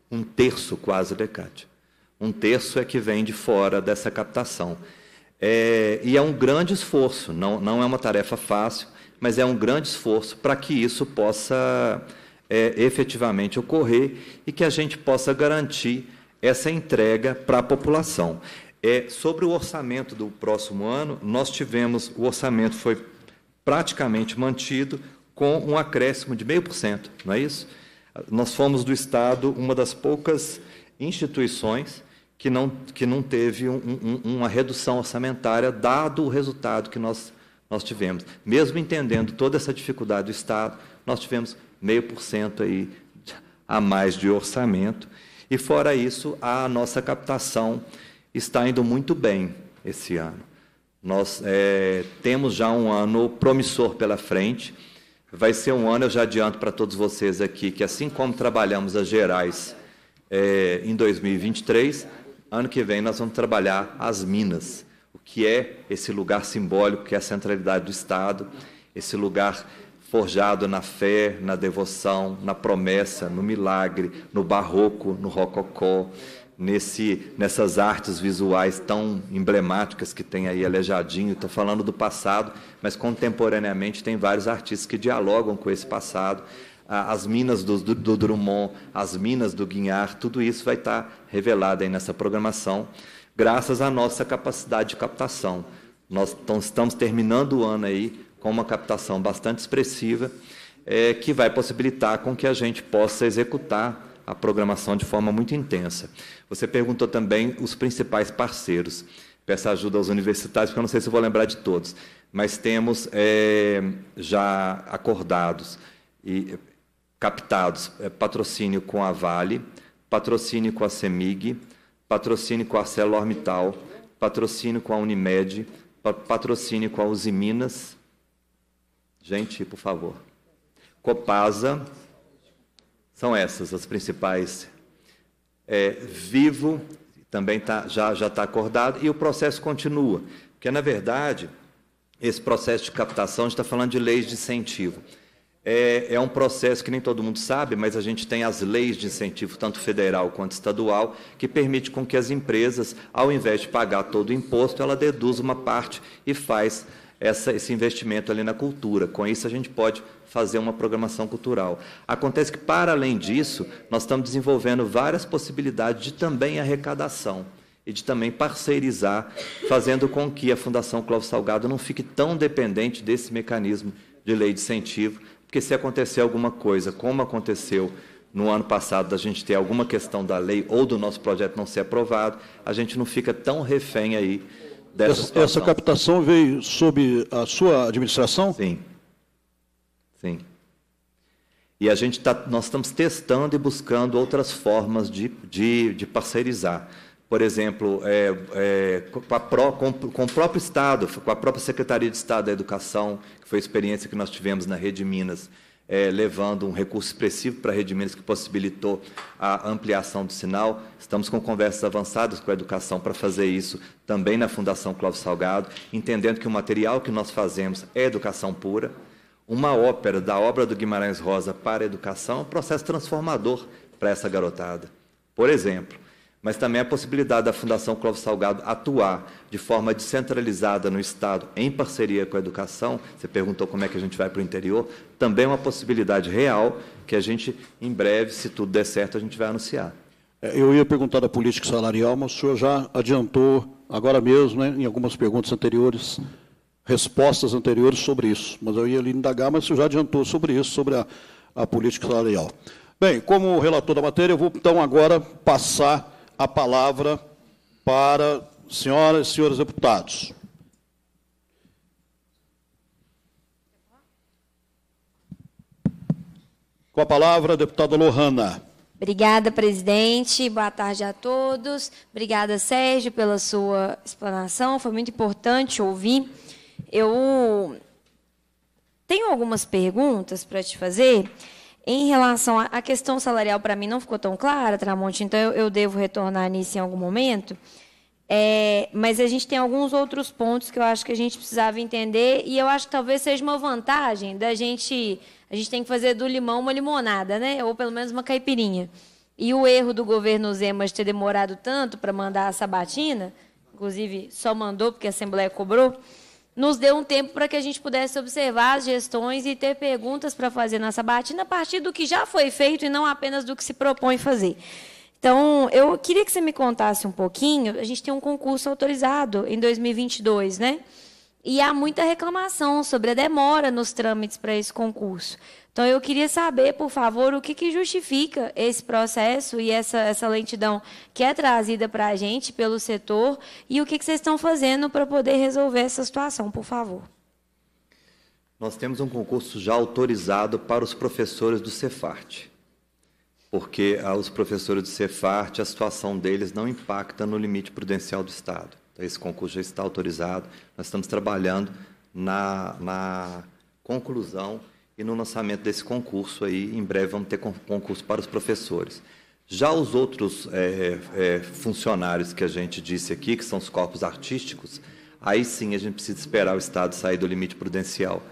um terço quase, Decate. Um terço é que vem de fora dessa captação. É, e é um grande esforço, não, não é uma tarefa fácil, mas é um grande esforço para que isso possa é, efetivamente ocorrer e que a gente possa garantir essa entrega para a população. É, sobre o orçamento do próximo ano, nós tivemos, o orçamento foi praticamente mantido, com um acréscimo de 0,5%, não é isso? Nós fomos do Estado uma das poucas instituições que não, que não teve um, um, uma redução orçamentária, dado o resultado que nós, nós tivemos. Mesmo entendendo toda essa dificuldade do Estado, nós tivemos 0,5% aí a mais de orçamento. E fora isso, a nossa captação está indo muito bem esse ano. Nós é, temos já um ano promissor pela frente. Vai ser um ano, eu já adianto para todos vocês aqui, que assim como trabalhamos as gerais é, em 2023, ano que vem nós vamos trabalhar as Minas, o que é esse lugar simbólico, que é a centralidade do Estado, esse lugar forjado na fé, na devoção, na promessa, no milagre, no barroco, no rococó, nesse, nessas artes visuais tão emblemáticas que tem aí Alejadinho. Estou falando do passado, mas contemporaneamente tem vários artistas que dialogam com esse passado. As minas do, do, do Drummond, as minas do Guinhar, tudo isso vai estar tá revelado aí nessa programação, graças à nossa capacidade de captação. Nós estamos terminando o ano aí com uma captação bastante expressiva, é, que vai possibilitar com que a gente possa executar a programação de forma muito intensa. Você perguntou também os principais parceiros. Peço ajuda aos universitários, porque eu não sei se vou lembrar de todos, mas temos é, já acordados e eh, captados é, patrocínio com a Vale, patrocínio com a CEMIG, patrocínio com a Celormital, patrocínio com a Unimed, patrocínio com a Usiminas. Gente, por favor. Copasa, são essas as principais. É, vivo, também tá, já está acordado, e o processo continua. Porque, na verdade, esse processo de captação, a gente está falando de leis de incentivo. É, é, um processo que nem todo mundo sabe, mas a gente tem as leis de incentivo, tanto federal quanto estadual, que permite com que as empresas, ao invés de pagar todo o imposto, ela deduz uma parte e faz essa, esse investimento ali na cultura. Com isso, a gente pode fazer uma programação cultural. Acontece que, para além disso, nós estamos desenvolvendo várias possibilidades de também arrecadação e de também parceirizar, fazendo com que a Fundação Clóvis Salgado não fique tão dependente desse mecanismo de lei de incentivo, porque se acontecer alguma coisa, como aconteceu no ano passado, da gente ter alguma questão da lei ou do nosso projeto não ser aprovado, a gente não fica tão refém aí dessa essa, essa captação veio sob a sua administração? Sim. Sim. E a gente tá, nós estamos testando e buscando outras formas de, de, de parcerizar. Por exemplo, é, é, com, a pró, com, com o próprio Estado, com a própria Secretaria de Estado da Educação, que foi a experiência que nós tivemos na Rede Minas, é, levando um recurso expressivo para rendimentos que possibilitou a ampliação do sinal. Estamos com conversas avançadas com a educação para fazer isso também na Fundação Cláudio Salgado, entendendo que o material que nós fazemos é educação pura. Uma ópera da obra do Guimarães Rosa para a educação é um processo transformador para essa garotada. Por exemplo, mas também a possibilidade da Fundação Clóvis Salgado atuar de forma descentralizada no Estado, em parceria com a educação. Você perguntou como é que a gente vai para o interior. Também é uma possibilidade real que a gente, em breve, se tudo der certo, a gente vai anunciar. É, eu ia perguntar da política salarial, mas o senhor já adiantou, agora mesmo, né, em algumas perguntas anteriores, respostas anteriores sobre isso. Mas eu ia lhe indagar, mas o senhor já adiantou sobre isso, sobre a, a política salarial. Bem, como relator da matéria, eu vou então agora passar a palavra para senhoras e senhores deputados. Com a palavra, deputada Lohana. Obrigada, presidente. Boa tarde a todos. Obrigada, Sérgio, pela sua explanação. Foi muito importante ouvir. Eu tenho algumas perguntas para te fazer. Em relação à questão salarial, para mim não ficou tão clara, Tramonte, então eu, eu devo retornar nisso em algum momento. É, mas a gente tem alguns outros pontos que eu acho que a gente precisava entender e eu acho que talvez seja uma vantagem da gente. A gente tem que fazer do limão uma limonada, né? Ou pelo menos uma caipirinha. E o erro do governo Zema de ter demorado tanto para mandar a sabatina, inclusive só mandou porque a Assembleia cobrou nos deu um tempo para que a gente pudesse observar as gestões e ter perguntas para fazer na sabatina a partir do que já foi feito e não apenas do que se propõe fazer. Então, eu queria que você me contasse um pouquinho. A gente tem um concurso autorizado em 2022, né? E há muita reclamação sobre a demora nos trâmites para esse concurso. Então, eu queria saber, por favor, o que, que justifica esse processo e essa, essa lentidão que é trazida para a gente pelo setor e o que, que vocês estão fazendo para poder resolver essa situação, por favor. Nós temos um concurso já autorizado para os professores do Cefarte, porque ah, os professores do Cefarte, a situação deles não impacta no limite prudencial do Estado. Então, esse concurso já está autorizado, nós estamos trabalhando na, na conclusão e no lançamento desse concurso aí, em breve vamos ter concurso para os professores. Já os outros é, é, funcionários que a gente disse aqui, que são os corpos artísticos, aí sim a gente precisa esperar o Estado sair do limite prudencial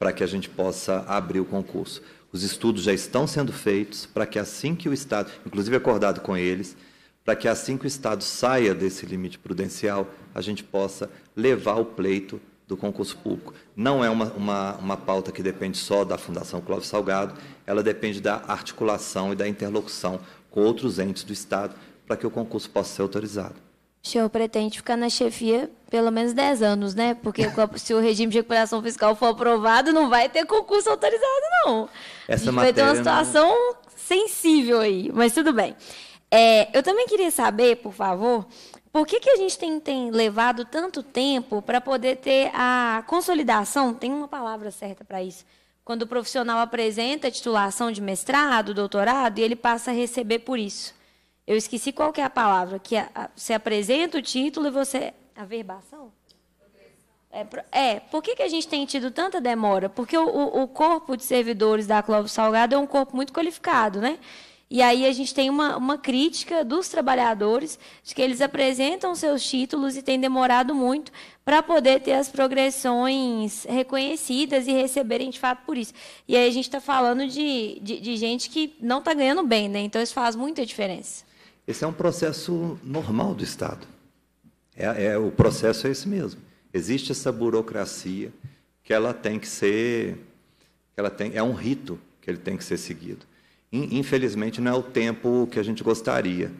para que a gente possa abrir o concurso. Os estudos já estão sendo feitos para que assim que o Estado, inclusive acordado com eles, para que assim que o Estado saia desse limite prudencial, a gente possa levar o pleito do concurso público. Não é uma, uma, uma pauta que depende só da Fundação Clóvis Salgado, ela depende da articulação e da interlocução com outros entes do Estado para que o concurso possa ser autorizado. O senhor pretende ficar na chefia pelo menos 10 anos, né? Porque se o regime de recuperação fiscal for aprovado, não vai ter concurso autorizado, não. Essa vai ter uma situação não... sensível aí, mas tudo bem. É, eu também queria saber, por favor, por que, que a gente tem, tem levado tanto tempo para poder ter a consolidação? Tem uma palavra certa para isso. Quando o profissional apresenta a titulação de mestrado, doutorado, e ele passa a receber por isso. Eu esqueci qual que é a palavra, que a, a, você apresenta o título e você... verbação? É, é, por que, que a gente tem tido tanta demora? Porque o, o corpo de servidores da Clóvis Salgado é um corpo muito qualificado, né? E aí a gente tem uma, uma crítica dos trabalhadores de que eles apresentam seus títulos e têm demorado muito para poder ter as progressões reconhecidas e receberem de fato por isso. E aí a gente está falando de, de, de, gente que não está ganhando bem, né? então isso faz muita diferença. Esse é um processo normal do Estado. É, é, o processo é esse mesmo. Existe essa burocracia que ela tem que ser, ela tem, é um rito que ele tem que ser seguido. Infelizmente, não é o tempo que a gente gostaria,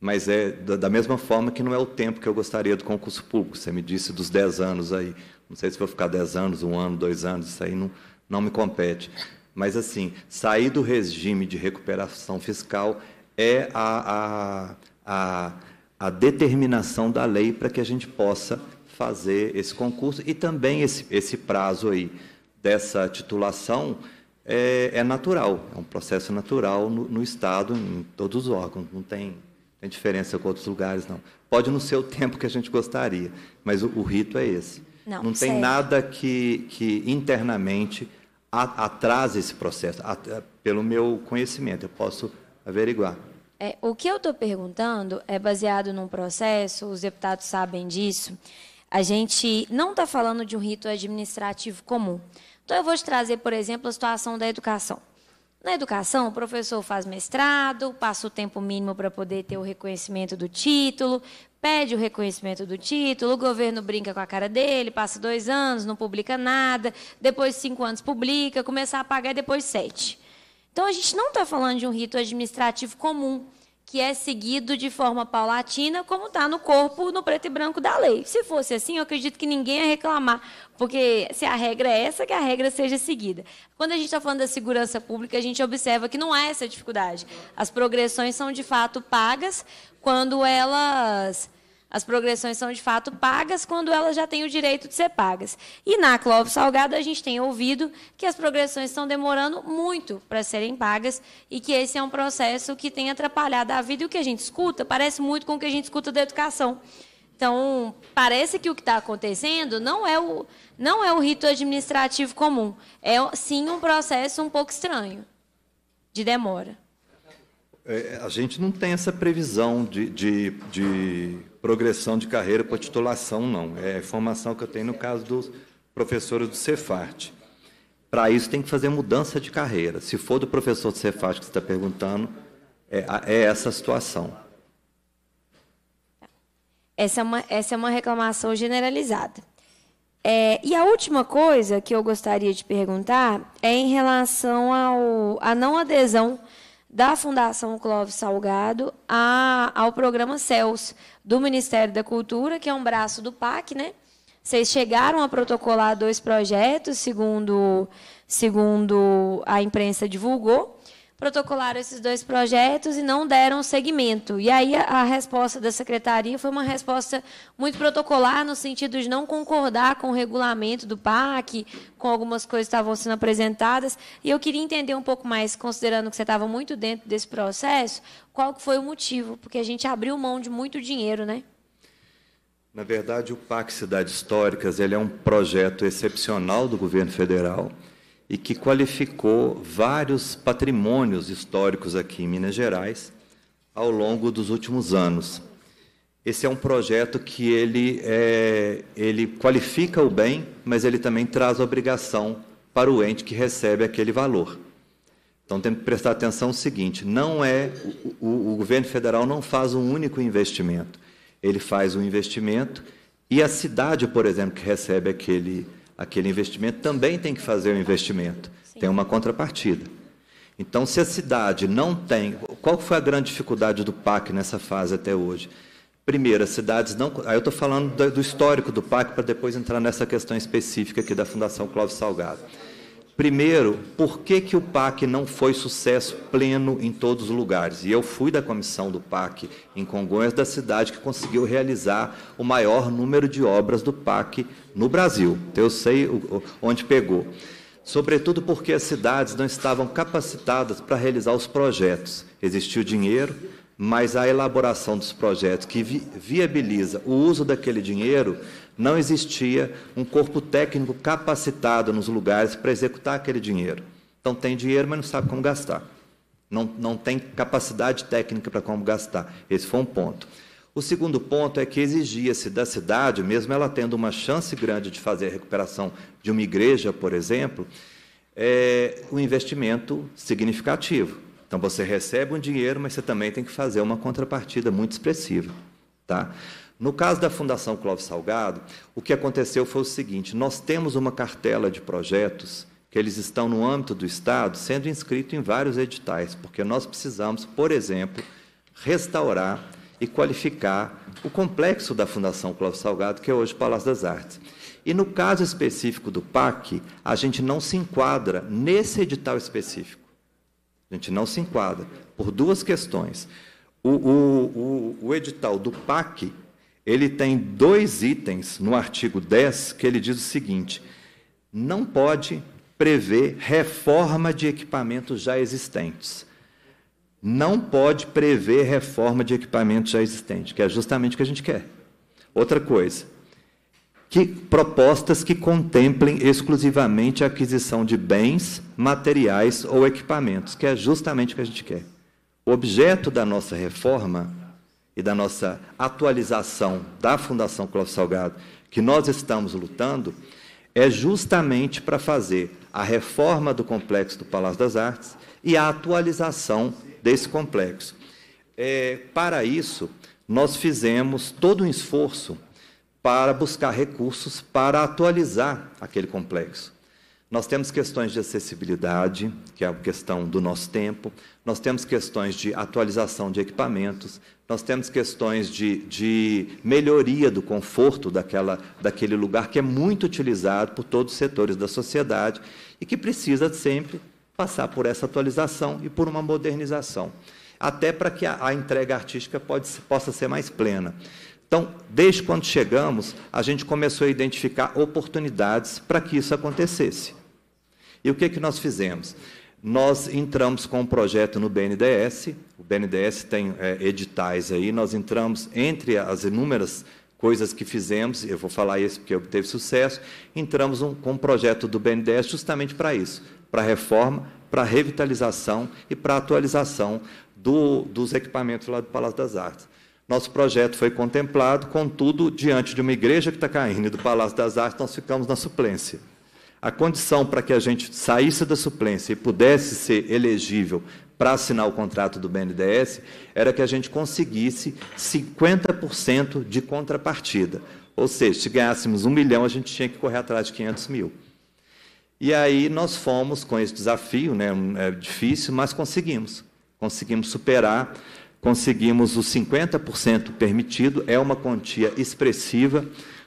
mas é da mesma forma que não é o tempo que eu gostaria do concurso público. Você me disse dos 10 anos aí. Não sei se vou ficar 10 anos, um ano, dois anos, isso aí não, não me compete. Mas, assim, sair do regime de recuperação fiscal é a, a, a, a determinação da lei para que a gente possa fazer esse concurso e também esse, esse prazo aí dessa titulação é, é natural, é um processo natural no, no, Estado, em todos os órgãos, não tem, tem, diferença com outros lugares, não. Pode não ser o tempo que a gente gostaria, mas o, o rito é esse. Não, não tem sério. nada que, que internamente atrasa esse processo, pelo meu conhecimento, eu posso averiguar. É, o que eu estou perguntando é baseado num processo, os deputados sabem disso. A gente não está falando de um rito administrativo comum. Então, eu vou te trazer, por exemplo, a situação da educação. Na educação, o professor faz mestrado, passa o tempo mínimo para poder ter o reconhecimento do título, pede o reconhecimento do título, o governo brinca com a cara dele, passa dois anos, não publica nada, depois cinco anos publica, começar a pagar depois sete. Então, a gente não está falando de um rito administrativo comum que é seguido de forma paulatina, como está no corpo, no preto e branco da lei. Se fosse assim, eu acredito que ninguém ia reclamar, porque se a regra é essa, que a regra seja seguida. Quando a gente está falando da segurança pública, a gente observa que não há é essa dificuldade. As progressões são, de fato, pagas quando elas as progressões são, de fato, pagas quando elas já têm o direito de ser pagas. E na Clóvis Salgado, a gente tem ouvido que as progressões estão demorando muito para serem pagas e que esse é um processo que tem atrapalhado a vida. E o que a gente escuta parece muito com o que a gente escuta da educação. Então, parece que o que está acontecendo não é, o, não é o rito administrativo comum. É, sim, um processo um pouco estranho de demora. É, a gente não tem essa previsão de, de, de progressão de carreira para titulação, não. É a informação que eu tenho no caso dos professores do Cefart. Para isso, tem que fazer mudança de carreira. Se for do professor do Cefart que você está perguntando, é, é essa a situação. Essa é uma, essa é uma reclamação generalizada. É, e a última coisa que eu gostaria de perguntar é em relação ao, à não adesão da Fundação Clóvis Salgado a, ao programa CELS do Ministério da Cultura, que é um braço do PAC, né? Vocês chegaram a protocolar dois projetos, segundo, segundo a imprensa divulgou protocolaram esses dois projetos e não deram seguimento. E aí a resposta da secretaria foi uma resposta muito protocolar, no sentido de não concordar com o regulamento do PAC, com algumas coisas que estavam sendo apresentadas. E eu queria entender um pouco mais, considerando que você estava muito dentro desse processo, qual foi o motivo, porque a gente abriu mão de muito dinheiro, né? Na verdade, o PAC Cidades Históricas ele é um projeto excepcional do governo federal e que qualificou vários patrimônios históricos aqui em Minas Gerais ao longo dos últimos anos. Esse é um projeto que ele, é, ele qualifica o bem, mas ele também traz obrigação para o ente que recebe aquele valor. Então temos que prestar atenção no seguinte: não é o, o, governo federal não faz um único investimento, ele faz um investimento e a cidade, por exemplo, que recebe aquele aquele investimento também tem que fazer o um investimento, tem uma contrapartida. Então, se a cidade não tem. Qual foi a grande dificuldade do PAC nessa fase até hoje? Primeiro, as cidades não. Aí eu estou falando do histórico do PAC para depois entrar nessa questão específica aqui da Fundação Clóvis Salgado. Primeiro, por que, que o PAC não foi sucesso pleno em todos os lugares? E eu fui da comissão do PAC em Congonhas, da cidade que conseguiu realizar o maior número de obras do PAC no Brasil. eu sei onde pegou. Sobretudo porque as cidades não estavam capacitadas para realizar os projetos. Existiu dinheiro, mas a elaboração dos projetos que vi viabiliza o uso daquele dinheiro não existia um corpo técnico capacitado nos lugares para executar aquele dinheiro. Então tem dinheiro, mas não sabe como gastar. Não, não tem capacidade técnica para como gastar. Esse foi um ponto. O segundo ponto é que exigia-se da cidade, mesmo ela tendo uma chance grande de fazer a recuperação de uma igreja, por exemplo, é um investimento significativo. Então você recebe um dinheiro, mas você também tem que fazer uma contrapartida muito expressiva, tá? No caso da Fundação Clóvis Salgado, o que aconteceu foi o seguinte: nós temos uma cartela de projetos que eles estão no âmbito do Estado sendo inscritos em vários editais, porque nós precisamos, por exemplo, restaurar e qualificar o complexo da Fundação Clóvis Salgado, que é hoje o Palácio das Artes. E no caso específico do PAC, a gente não se enquadra nesse edital específico. A gente não se enquadra por duas questões. O, o, o, o edital do PAC ele tem dois itens no artigo 10 que ele diz o seguinte: não pode prever reforma de equipamentos já existentes. Não pode prever reforma de equipamentos já existentes, que é justamente o que a gente quer. Outra coisa, que propostas que contemplem exclusivamente a aquisição de bens, materiais ou equipamentos, que é justamente o que a gente quer. O objeto da nossa reforma e da nossa atualização da Fundação Clóvis Salgado, que nós estamos lutando, é justamente para fazer a reforma do complexo do Palácio das Artes e a atualização desse complexo. É, para isso, nós fizemos todo um esforço para buscar recursos para atualizar aquele complexo. Nós temos questões de acessibilidade, que é a questão do nosso tempo, nós temos questões de atualização de equipamentos, nós temos questões de, de melhoria do conforto daquela, daquele lugar que é muito utilizado por todos os setores da sociedade e que precisa sempre passar por essa atualização e por uma modernização, até para que a, a entrega artística pode, possa ser mais plena. Então, desde quando chegamos, a gente começou a identificar oportunidades para que isso acontecesse. E o que, é que nós fizemos? nós entramos com um projeto no BNDES, o BNDES tem é, editais aí, nós entramos entre as inúmeras coisas que fizemos, eu vou falar isso porque obteve sucesso, entramos um, com um projeto do BNDES justamente para isso, para reforma, para revitalização e para atualização do, dos equipamentos lá do Palácio das Artes. Nosso projeto foi contemplado, contudo, diante de uma igreja que está caindo e do Palácio das Artes, nós ficamos na suplência. A condição para que a gente saísse da suplência e pudesse ser elegível para assinar o contrato do BNDES era que a gente conseguisse 50% de contrapartida. Ou seja, se ganhássemos um milhão, a gente tinha que correr atrás de 500 mil. E aí nós fomos com esse desafio, né? é difícil, mas conseguimos. Conseguimos superar, conseguimos os 50% permitido, é uma quantia expressiva.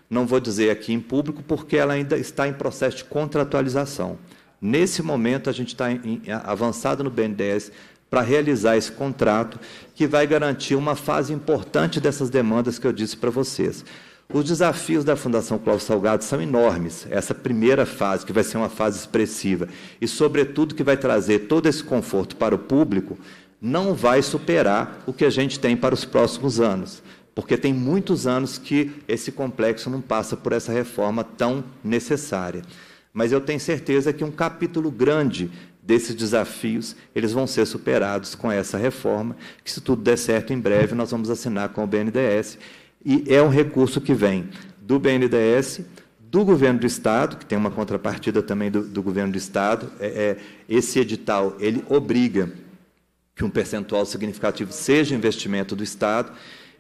Não vou dizer aqui em público, porque ela ainda está em processo de contratualização. Nesse momento, a gente está em, avançado no BNDES para realizar esse contrato, que vai garantir uma fase importante dessas demandas que eu disse para vocês. Os desafios da Fundação Cláudio Salgado são enormes. Essa primeira fase, que vai ser uma fase expressiva, e, sobretudo, que vai trazer todo esse conforto para o público, não vai superar o que a gente tem para os próximos anos porque tem muitos anos que esse complexo não passa por essa reforma tão necessária. Mas eu tenho certeza que um capítulo grande desses desafios, eles vão ser superados com essa reforma, que se tudo der certo em breve nós vamos assinar com o BNDES, e é um recurso que vem do BNDES, do governo do estado, que tem uma contrapartida também do, do governo do estado, é, é, esse edital ele obriga que um percentual significativo seja investimento do estado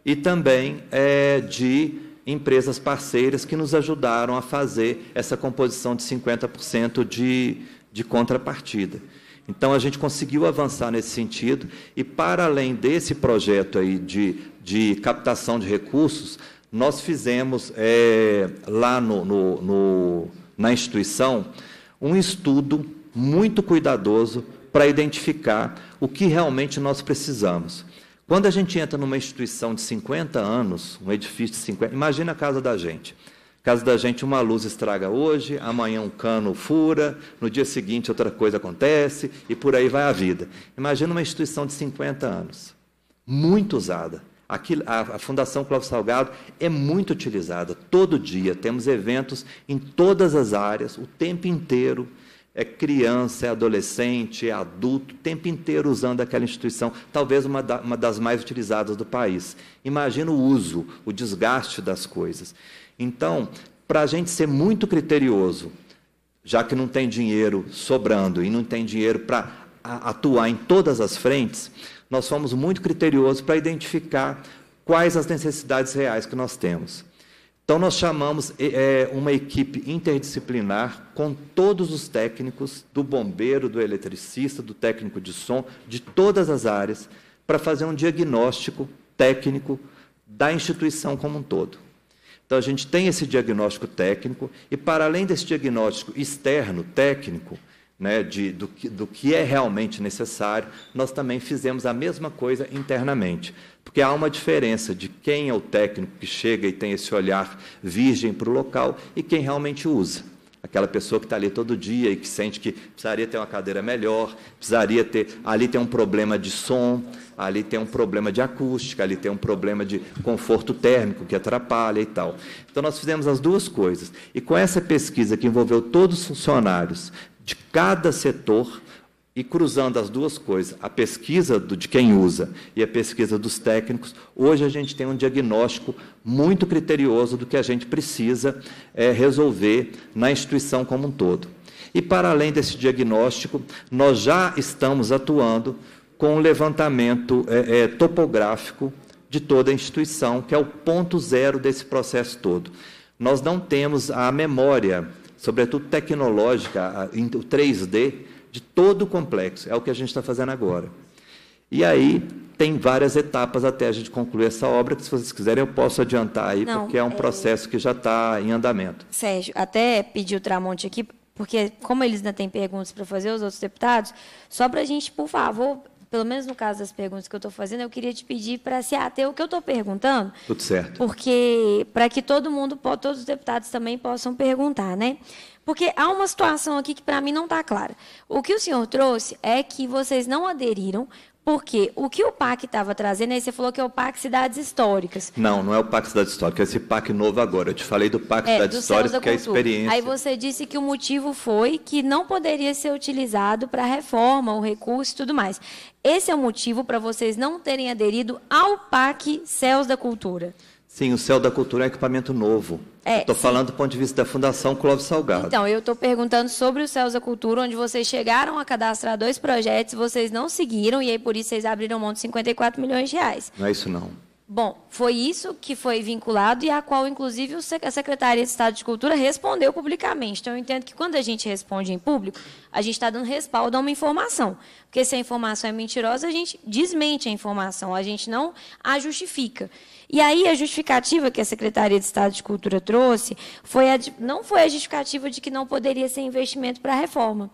e também é, de empresas parceiras que nos ajudaram a fazer essa composição de 50% de, de contrapartida. Então, a gente conseguiu avançar nesse sentido, e para além desse projeto aí de, de captação de recursos, nós fizemos é, lá no, no, no, na instituição um estudo muito cuidadoso para identificar o que realmente nós precisamos. Quando a gente entra numa instituição de 50 anos, um edifício de 50, imagina a casa da gente. casa da gente, uma luz estraga hoje, amanhã um cano fura, no dia seguinte outra coisa acontece e por aí vai a vida. Imagina uma instituição de 50 anos, muito usada. Aqui, a, a Fundação Cláudio Salgado é muito utilizada todo dia. Temos eventos em todas as áreas, o tempo inteiro é criança, é adolescente, é adulto, o tempo inteiro usando aquela instituição, talvez uma, da, uma, das mais utilizadas do país. Imagina o uso, o desgaste das coisas. Então, para a gente ser muito criterioso, já que não tem dinheiro sobrando e não tem dinheiro para atuar em todas as frentes, nós fomos muito criteriosos para identificar quais as necessidades reais que nós temos. Então, nós chamamos é, uma equipe interdisciplinar com todos os técnicos, do bombeiro, do eletricista, do técnico de som, de todas as áreas, para fazer um diagnóstico técnico da instituição como um todo. Então, a gente tem esse diagnóstico técnico, e para além desse diagnóstico externo, técnico, né, de, do, que, do que é realmente necessário, nós também fizemos a mesma coisa internamente. Porque há uma diferença de quem é o técnico que chega e tem esse olhar virgem para o local e quem realmente usa. Aquela pessoa que está ali todo dia e que sente que precisaria ter uma cadeira melhor, precisaria ter. Ali tem um problema de som, ali tem um problema de acústica, ali tem um problema de conforto térmico que atrapalha e tal. Então, nós fizemos as duas coisas. E com essa pesquisa que envolveu todos os funcionários de cada setor e cruzando as duas coisas, a pesquisa do, de quem usa e a pesquisa dos técnicos, hoje a gente tem um diagnóstico muito criterioso do que a gente precisa é, resolver na instituição como um todo. E, para além desse diagnóstico, nós já estamos atuando com o um levantamento é, é, topográfico de toda a instituição, que é o ponto zero desse processo todo. Nós não temos a memória sobretudo tecnológica, o 3D, de todo o complexo. É o que a gente está fazendo agora. E aí tem várias etapas até a gente concluir essa obra, que se vocês quiserem eu posso adiantar aí, Não, porque é um é, processo que já está em andamento. Sérgio, até pedi o Tramonte aqui, porque como eles ainda têm perguntas para fazer, os outros deputados, só para a gente, por favor, pelo menos no caso das perguntas que eu estou fazendo, eu queria te pedir para se ater o que eu estou perguntando. Tudo certo. Porque para que todo mundo, todos os deputados também possam perguntar, né? Porque há uma situação aqui que para mim não está clara. O que o senhor trouxe é que vocês não aderiram porque o que o PAC estava trazendo, aí você falou que é o PAC Cidades Históricas. Não, não é o PAC Cidades Históricas, é esse PAC novo agora. Eu te falei do PAC é, Cidades Históricas, que é a experiência. Aí você disse que o motivo foi que não poderia ser utilizado para reforma, o recurso e tudo mais. Esse é o motivo para vocês não terem aderido ao PAC Céus da Cultura. Sim, o Céu da Cultura é equipamento novo. É, estou falando do ponto de vista da Fundação Clóvis Salgado. Então, eu estou perguntando sobre o Céus da Cultura, onde vocês chegaram a cadastrar dois projetos, vocês não seguiram, e aí por isso vocês abriram mão de 54 milhões de reais. Não é isso não. Bom, foi isso que foi vinculado e a qual, inclusive, a Secretaria de Estado de Cultura respondeu publicamente. Então, eu entendo que quando a gente responde em público, a gente está dando respaldo a uma informação. Porque se a informação é mentirosa, a gente desmente a informação, a gente não a justifica. E aí a justificativa que a Secretaria de Estado de Cultura trouxe foi a, não foi a justificativa de que não poderia ser investimento para a reforma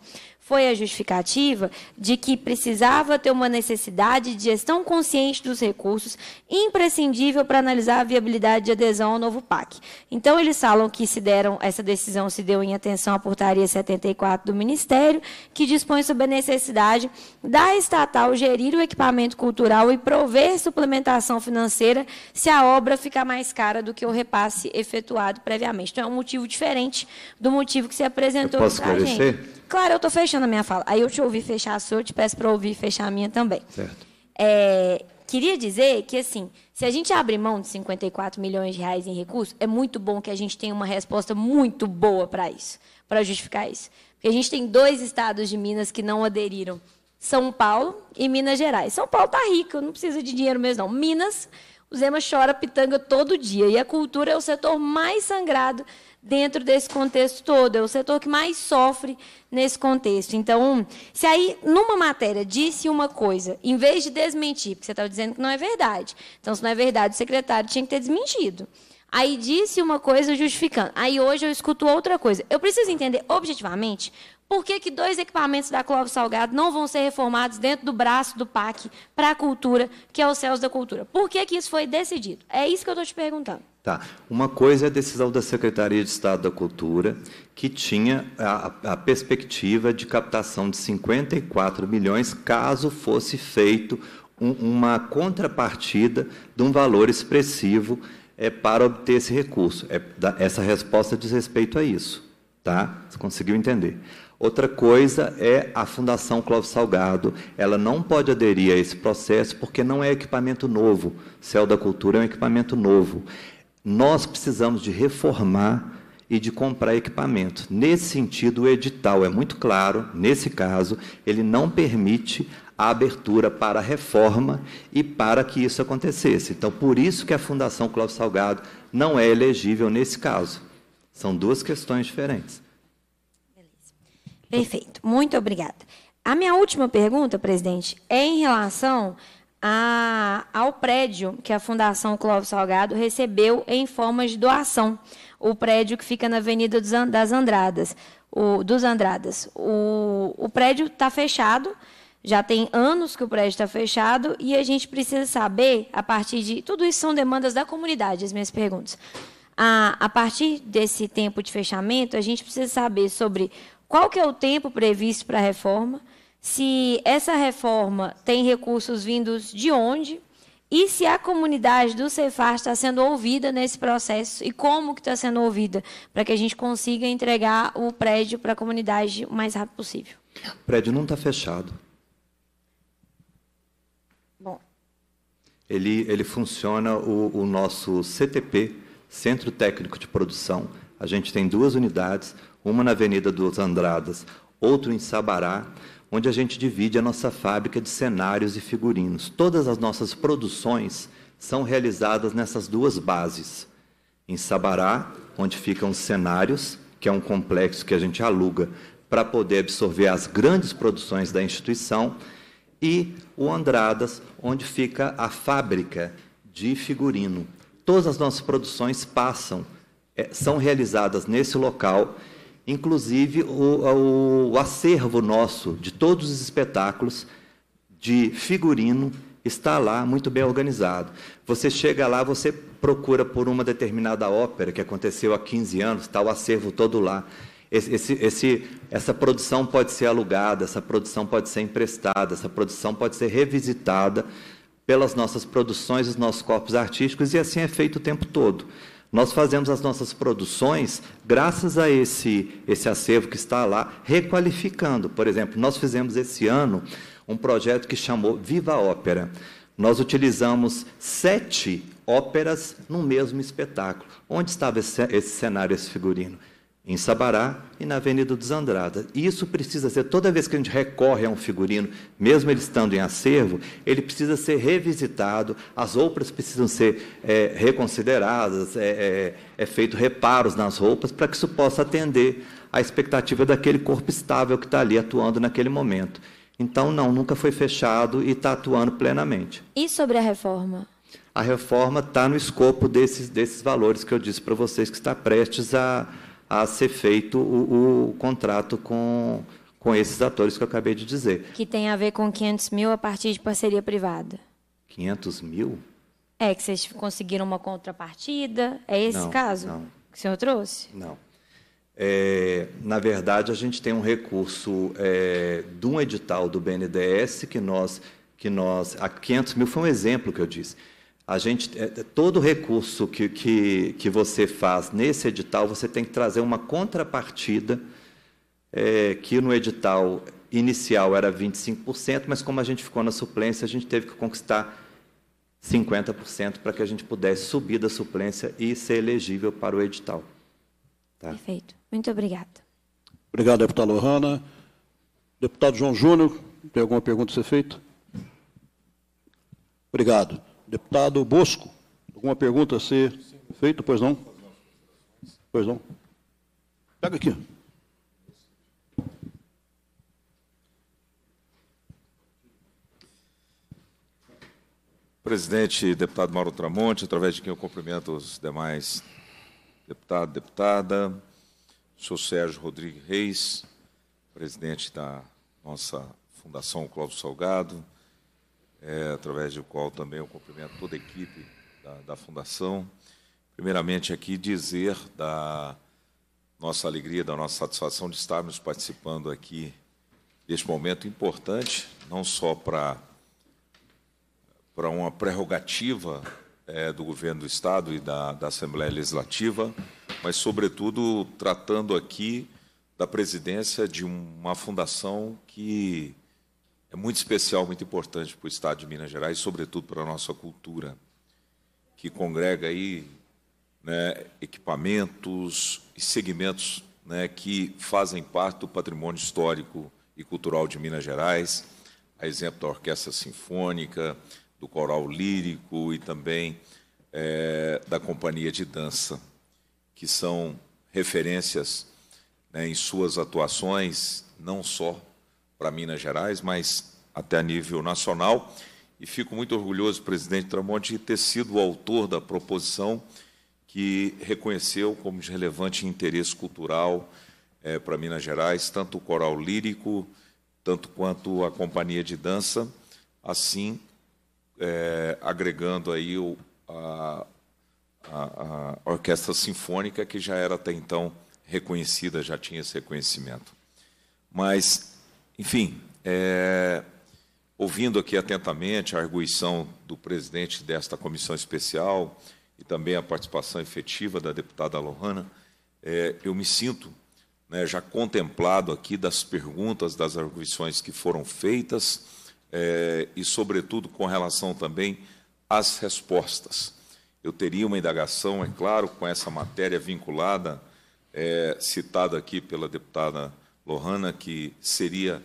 foi a justificativa de que precisava ter uma necessidade de gestão consciente dos recursos imprescindível para analisar a viabilidade de adesão ao novo PAC. Então, eles falam que se deram, essa decisão se deu em atenção à portaria 74 do Ministério, que dispõe sobre a necessidade da estatal gerir o equipamento cultural e prover suplementação financeira se a obra ficar mais cara do que o repasse efetuado previamente. Então, é um motivo diferente do motivo que se apresentou para a gente. Claro, eu estou fechando a minha fala. Aí eu te ouvi fechar a sua, eu te peço para ouvir fechar a minha também. Certo. É, queria dizer que, assim, se a gente abre mão de 54 milhões de reais em recursos, é muito bom que a gente tenha uma resposta muito boa para isso, para justificar isso. Porque a gente tem dois estados de Minas que não aderiram. São Paulo e Minas Gerais. São Paulo está rico, não precisa de dinheiro mesmo, não. Minas, o Zema chora pitanga todo dia. E a cultura é o setor mais sangrado dentro desse contexto todo. É o setor que mais sofre nesse contexto. Então, se aí numa matéria disse uma coisa, em vez de desmentir, porque você estava tá dizendo que não é verdade. Então, se não é verdade, o secretário tinha que ter desmentido. Aí disse uma coisa justificando. Aí hoje eu escuto outra coisa. Eu preciso entender objetivamente por que, que dois equipamentos da Clóvis Salgado não vão ser reformados dentro do braço do PAC para a cultura, que é o Céus da Cultura. Por que, que isso foi decidido? É isso que eu estou te perguntando. Tá. Uma coisa é a decisão da Secretaria de Estado da Cultura, que tinha a, a perspectiva de captação de 54 milhões, caso fosse feito um, uma contrapartida de um valor expressivo é, para obter esse recurso. É, da, essa resposta diz respeito a isso. Tá? Você conseguiu entender? Outra coisa é a Fundação Clóvis Salgado. Ela não pode aderir a esse processo porque não é equipamento novo. Céu da Cultura é um equipamento novo. Nós precisamos de reformar e de comprar equipamento. Nesse sentido, o edital é muito claro, nesse caso, ele não permite a abertura para a reforma e para que isso acontecesse. Então, por isso que a Fundação Cláudio Salgado não é elegível nesse caso. São duas questões diferentes. Beleza. Perfeito. Muito obrigada. A minha última pergunta, presidente, é em relação a, ao prédio que a Fundação Clóvis Salgado recebeu em forma de doação. O prédio que fica na Avenida das Andradas. O, dos Andradas. O, o prédio está fechado, já tem anos que o prédio está fechado e a gente precisa saber, a partir de. Tudo isso são demandas da comunidade, as minhas perguntas. A, a partir desse tempo de fechamento, a gente precisa saber sobre qual que é o tempo previsto para a reforma se essa reforma tem recursos vindos de onde e se a comunidade do Cefar está sendo ouvida nesse processo e como que está sendo ouvida para que a gente consiga entregar o prédio para a comunidade o mais rápido possível. O prédio não está fechado. Bom. Ele, ele funciona o, o nosso CTP, Centro Técnico de Produção. A gente tem duas unidades, uma na Avenida dos Andradas, outra em Sabará onde a gente divide a nossa fábrica de cenários e figurinos. Todas as nossas produções são realizadas nessas duas bases. Em Sabará, onde ficam os cenários, que é um complexo que a gente aluga para poder absorver as grandes produções da instituição, e o Andradas, onde fica a fábrica de figurino. Todas as nossas produções passam, eh, são realizadas nesse local inclusive o, o, acervo nosso de todos os espetáculos de figurino está lá muito bem organizado. Você chega lá, você procura por uma determinada ópera que aconteceu há 15 anos, está o acervo todo lá. Esse, esse, essa produção pode ser alugada, essa produção pode ser emprestada, essa produção pode ser revisitada pelas nossas produções, os nossos corpos artísticos, e assim é feito o tempo todo. Nós fazemos as nossas produções graças a esse, esse acervo que está lá, requalificando. Por exemplo, nós fizemos esse ano um projeto que chamou Viva Ópera. Nós utilizamos sete óperas no mesmo espetáculo. Onde estava esse, esse cenário, esse figurino? em Sabará e na Avenida dos Andradas. E isso precisa ser, toda vez que a gente recorre a um figurino, mesmo ele estando em acervo, ele precisa ser revisitado, as roupas precisam ser é, reconsideradas, é, é, é feito reparos nas roupas para que isso possa atender à expectativa daquele corpo estável que está ali atuando naquele momento. Então, não, nunca foi fechado e está atuando plenamente. E sobre a reforma? A reforma está no escopo desses, desses valores que eu disse para vocês, que está prestes a, a ser feito o, o contrato com, com esses atores que eu acabei de dizer. Que tem a ver com 500 mil a partir de parceria privada. 500 mil? É, que vocês conseguiram uma contrapartida. É esse não, caso não. que o senhor trouxe? Não. É, na verdade, a gente tem um recurso é, de um edital do BNDES que nós, que nós. A 500 mil foi um exemplo que eu disse a gente é, é, todo recurso que, que, que você faz nesse edital, você tem que trazer uma contrapartida é, que no edital inicial era 25%, mas como a gente ficou na suplência, a gente teve que conquistar 50% para que a gente pudesse subir da suplência e ser elegível para o edital. Tá? Perfeito. Muito obrigada. Obrigado, deputada Lohana. Deputado João Júnior, tem alguma pergunta a ser feita? Obrigado. Deputado Bosco, alguma pergunta a ser feita? Pois não? Pois não? Pega aqui. Presidente, deputado Mauro Tramonte, através de quem eu cumprimento os demais deputados, deputada, sou Sérgio Rodrigues Reis, presidente da nossa Fundação Cláudio Salgado, é, através do qual também eu cumprimento toda a equipe da, da Fundação. Primeiramente, aqui dizer da nossa alegria, da nossa satisfação de estarmos participando aqui deste momento importante, não só para para uma prerrogativa é, do governo do Estado e da, da, Assembleia Legislativa, mas, sobretudo, tratando aqui da presidência de uma fundação que é muito especial, muito importante para o Estado de Minas Gerais, sobretudo para a nossa cultura, que congrega aí né, equipamentos e segmentos né, que fazem parte do patrimônio histórico e cultural de Minas Gerais, a exemplo da Orquestra Sinfônica, do Coral Lírico e também é, da Companhia de Dança, que são referências né, em suas atuações, não só para Minas Gerais, mas até a nível nacional. E fico muito orgulhoso, presidente Tramonte, de ter sido o autor da proposição que reconheceu como de relevante interesse cultural é, para Minas Gerais, tanto o coral lírico, tanto quanto a companhia de dança, assim é, agregando aí o, a, a, a orquestra sinfônica, que já era até então reconhecida, já tinha esse reconhecimento. Mas enfim, é, ouvindo aqui atentamente a arguição do presidente desta comissão especial e também a participação efetiva da deputada Lohana, é, eu me sinto né, já contemplado aqui das perguntas, das arguições que foram feitas é, e, sobretudo, com relação também às respostas. Eu teria uma indagação, é claro, com essa matéria vinculada, é, citada aqui pela deputada Lohana, que seria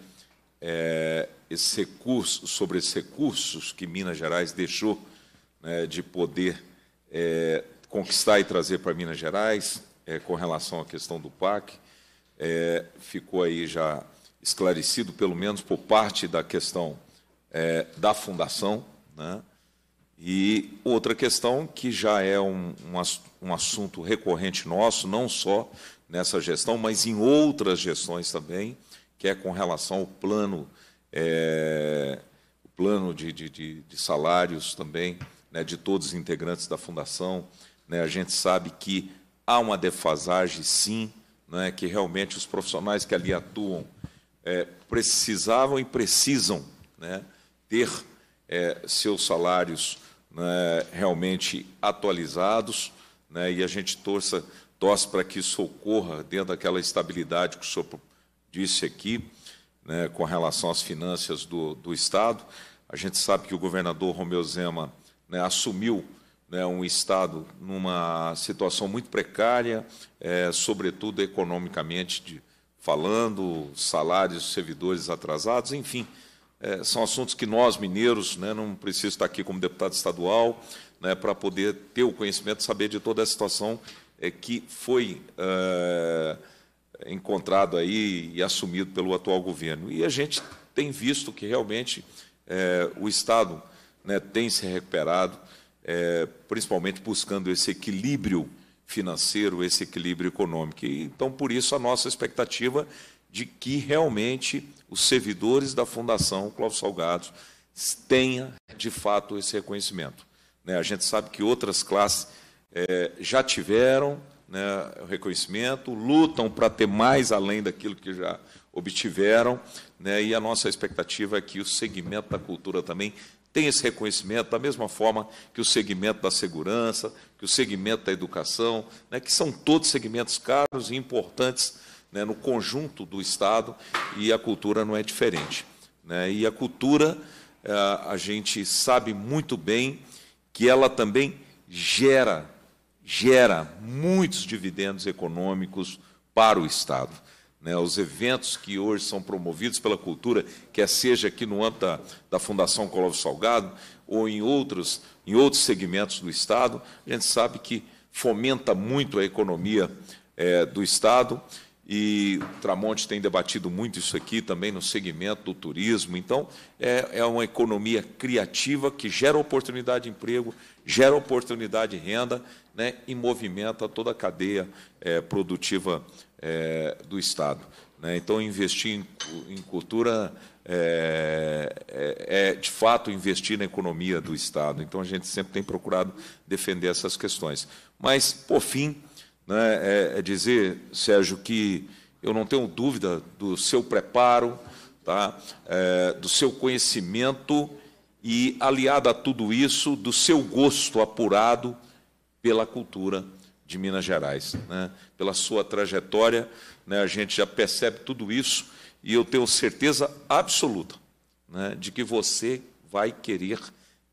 é, esse recurso, sobre esses recursos que Minas Gerais deixou né, de poder é, conquistar e trazer para Minas Gerais, é, com relação à questão do PAC. É, ficou aí já esclarecido, pelo menos por parte da questão é, da fundação. Né? E outra questão que já é um, um, um assunto recorrente nosso, não só nessa gestão, mas em outras gestões também, que é com relação ao plano, é, o plano de, de, de, de salários também, né, de todos os integrantes da fundação. Né, a gente sabe que há uma defasagem, sim, né, que realmente os profissionais que ali atuam é, precisavam e precisam né, ter é, seus salários né, realmente atualizados, né, e a gente torça, torce para que isso ocorra dentro daquela estabilidade que o senhor disse aqui, né, com relação às finanças do, do Estado. A gente sabe que o governador Romeu Zema né, assumiu né, um Estado numa situação muito precária, é, sobretudo economicamente de, falando, salários, servidores atrasados, enfim. É, são assuntos que nós, mineiros, né, não preciso estar aqui como deputado estadual né, para poder ter o conhecimento, saber de toda a situação é, que foi. É, encontrado aí e assumido pelo atual governo. E a gente tem visto que realmente é, o Estado né, tem se recuperado, é, principalmente buscando esse equilíbrio financeiro, esse equilíbrio econômico. E, então, por isso, a nossa expectativa de que realmente os servidores da Fundação Cláudio Salgado tenha de fato esse reconhecimento. Né. a gente sabe que outras classes é, já tiveram, né, reconhecimento, lutam para ter mais além daquilo que já obtiveram, né, e a nossa expectativa é que o segmento da cultura também tenha esse reconhecimento, da mesma forma que o segmento da segurança, que o segmento da educação, né, que são todos segmentos caros e importantes né, no conjunto do Estado, e a cultura não é diferente. Né? E a cultura, eh, a gente sabe muito bem que ela também gera gera muitos dividendos econômicos para o Estado. Né, os eventos que hoje são promovidos pela cultura, quer seja aqui no âmbito da, da Fundação Colombo Salgado ou em outros, em outros segmentos do Estado, a gente sabe que fomenta muito a economia é, do Estado e o Tramonte tem debatido muito isso aqui também no segmento do turismo. Então, é, é uma economia criativa que gera oportunidade de emprego, gera oportunidade de renda né, e movimenta toda a cadeia é, produtiva é, do Estado. Né? Então, investir em, em cultura é, é, é de fato, investir na economia do Estado. Então, a gente sempre tem procurado defender essas questões. Mas, por fim, né, é, é, dizer, Sérgio, que eu não tenho dúvida do seu preparo, tá, é, do seu conhecimento e, aliado a tudo isso, do seu gosto apurado pela cultura de Minas Gerais. Né? Pela sua trajetória, né, a gente já percebe tudo isso e eu tenho certeza absoluta né, de que você vai querer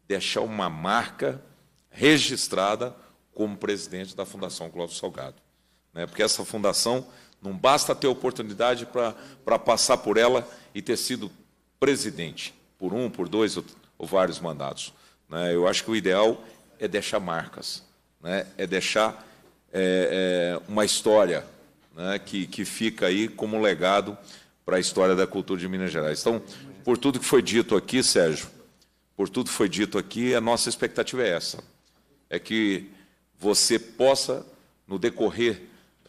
deixar uma marca registrada como presidente da Fundação Clóvis Salgado. Né? Porque essa fundação não basta ter oportunidade para passar por ela e ter sido presidente, por um, por dois ou, vários mandatos. Né? Eu acho que o ideal é deixar marcas, né? é deixar é, é, uma história né? que, que fica aí como legado para a história da cultura de Minas Gerais. Então, por tudo que foi dito aqui, Sérgio, por tudo que foi dito aqui, a nossa expectativa é essa. É que você possa, no decorrer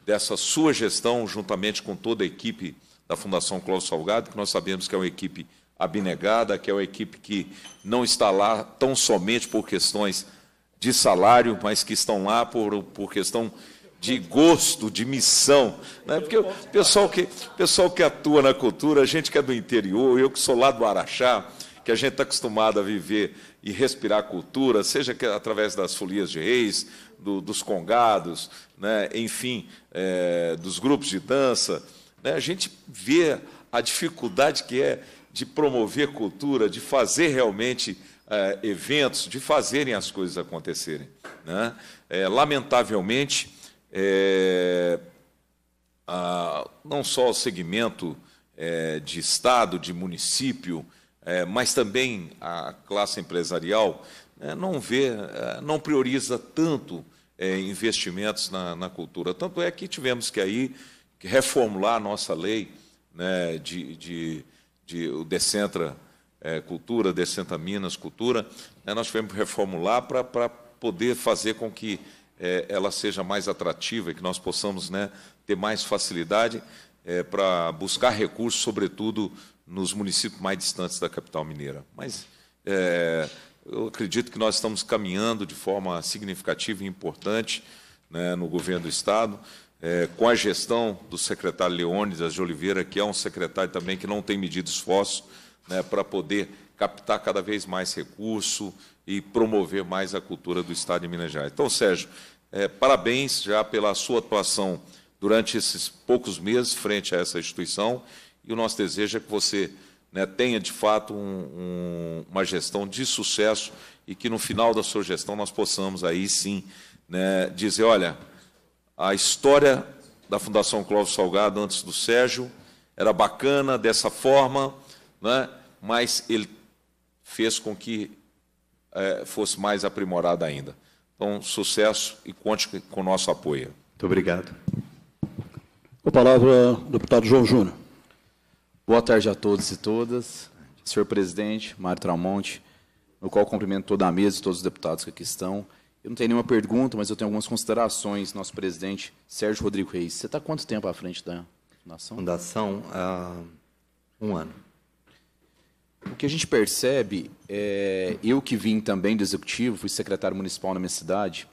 dessa sua gestão, juntamente com toda a equipe da Fundação Cláudio Salgado, que nós sabemos que é uma equipe abnegada, que é uma equipe que não está lá tão somente por questões de salário, mas que estão lá por, por questão de gosto, de missão. Né? Porque o pessoal que, pessoal que atua na cultura, a gente que é do interior, eu que sou lá do Araxá, que a gente está acostumado a viver e respirar cultura, seja através das folias de reis, do, dos congados, né, enfim, é, dos grupos de dança, né, a gente vê a dificuldade que é de promover cultura, de fazer realmente é, eventos, de fazerem as coisas acontecerem. Né? É, lamentavelmente, é, a, não só o segmento é, de Estado, de município, é, mas também a classe empresarial né, não vê, não prioriza tanto é, investimentos na, na, cultura. Tanto é que tivemos que aí reformular a nossa lei né, de, de, de, o Decentra é, Cultura, Decentra Minas Cultura, né, nós tivemos que reformular para poder fazer com que é, ela seja mais atrativa e que nós possamos né, ter mais facilidade é, para buscar recursos, sobretudo nos municípios mais distantes da capital mineira. Mas é, eu acredito que nós estamos caminhando de forma significativa e importante né, no governo do Estado, é, com a gestão do secretário Leônidas de Oliveira, que é um secretário também que não tem medido esforço né, para poder captar cada vez mais recurso e promover mais a cultura do Estado de Minas Gerais. Então, Sérgio, é, parabéns já pela sua atuação durante esses poucos meses frente a essa instituição e o nosso desejo é que você né, tenha de fato um, um, uma gestão de sucesso e que no final da sua gestão nós possamos aí sim né, dizer, olha, a história da Fundação Clóvis Salgado antes do Sérgio era bacana dessa forma, né, mas ele fez com que é, fosse mais aprimorada ainda. Então, sucesso e conte com o nosso apoio. Muito obrigado. Com a palavra, deputado João Júnior. Boa tarde a todos e todas. Senhor presidente, Mário Tramonte, no qual cumprimento toda a mesa e todos os deputados que aqui estão. Eu não tenho nenhuma pergunta, mas eu tenho algumas considerações. Nosso presidente, Sérgio Rodrigo Reis, você está quanto tempo à frente da fundação? Fundação, há uh, um ano. O que a gente percebe, é, eu que vim também do executivo, fui secretário municipal na minha cidade,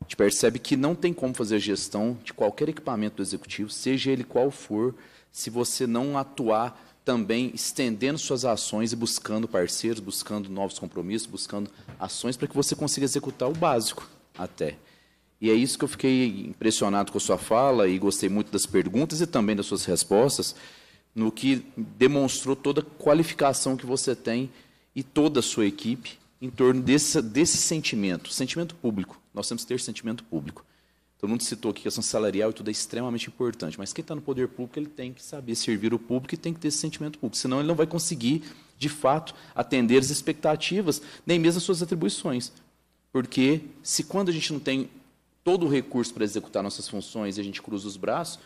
a gente percebe que não tem como fazer gestão de qualquer equipamento do executivo, seja ele qual for, se você não atuar também estendendo suas ações e buscando parceiros, buscando novos compromissos, buscando ações para que você consiga executar o básico até. E é isso que eu fiquei impressionado com a sua fala e gostei muito das perguntas e também das suas respostas, no que demonstrou toda a qualificação que você tem e toda a sua equipe em torno desse, desse sentimento, sentimento público. Nós temos que ter sentimento público. Todo mundo citou aqui que a questão salarial e tudo é extremamente importante, mas quem está no poder público ele tem que saber servir o público e tem que ter esse sentimento público, senão ele não vai conseguir, de fato, atender as expectativas, nem mesmo as suas atribuições. Porque se quando a gente não tem todo o recurso para executar nossas funções e a gente cruza os braços,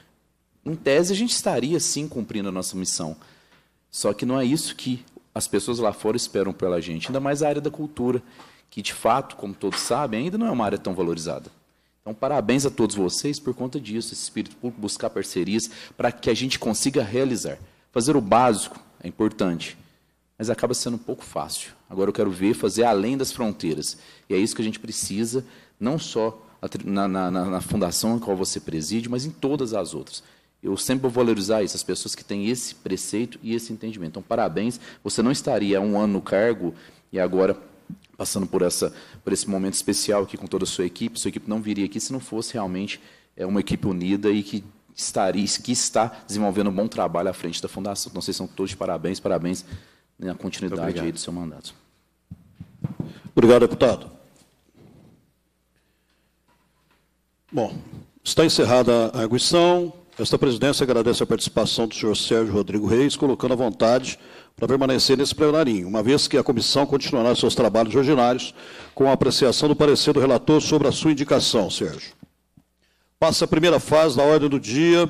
em tese a gente estaria sim cumprindo a nossa missão. Só que não é isso que as pessoas lá fora esperam pela gente, ainda mais a área da cultura, que de fato, como todos sabem, ainda não é uma área tão valorizada. Então, parabéns a todos vocês por conta disso, esse espírito público, buscar parcerias para que a gente consiga realizar. Fazer o básico é importante, mas acaba sendo um pouco fácil. Agora eu quero ver fazer além das fronteiras. E é isso que a gente precisa, não só na, na, na fundação em qual você preside, mas em todas as outras. Eu sempre vou valorizar isso, as pessoas que têm esse preceito e esse entendimento. Então, parabéns. Você não estaria um ano no cargo e agora passando por, essa, por esse momento especial aqui com toda a sua equipe. Sua equipe não viria aqui se não fosse realmente é, uma equipe unida e que estaria, que está desenvolvendo um bom trabalho à frente da Fundação. Então, vocês são todos de parabéns, parabéns na né, continuidade aí do seu mandato. Obrigado, deputado. Bom, está encerrada a arguição. Esta presidência agradece a participação do senhor Sérgio Rodrigo Reis, colocando à vontade para permanecer nesse plenarinho, uma vez que a comissão continuará seus trabalhos ordinários com a apreciação do parecer do relator sobre a sua indicação, Sérgio. Passa a primeira fase da ordem do dia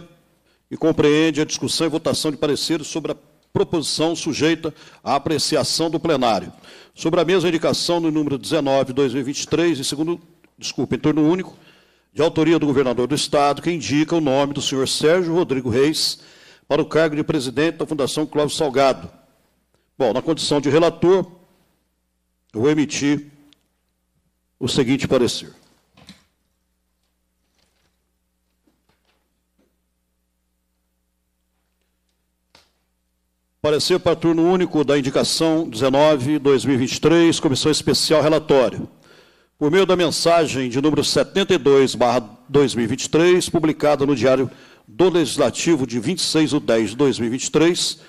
e compreende a discussão e votação de pareceres sobre a proposição sujeita à apreciação do plenário. Sobre a mesma indicação no número 19, 2023, em segundo, desculpa, em turno único, de autoria do governador do Estado, que indica o nome do senhor Sérgio Rodrigo Reis para o cargo de presidente da Fundação Cláudio Salgado, Bom, na condição de relator, eu vou emitir o seguinte parecer. Parecer para turno único da indicação 19-2023, Comissão Especial Relatório. Por meio da mensagem de número 72-2023, publicada no Diário do Legislativo de 26 de 10 de 2023,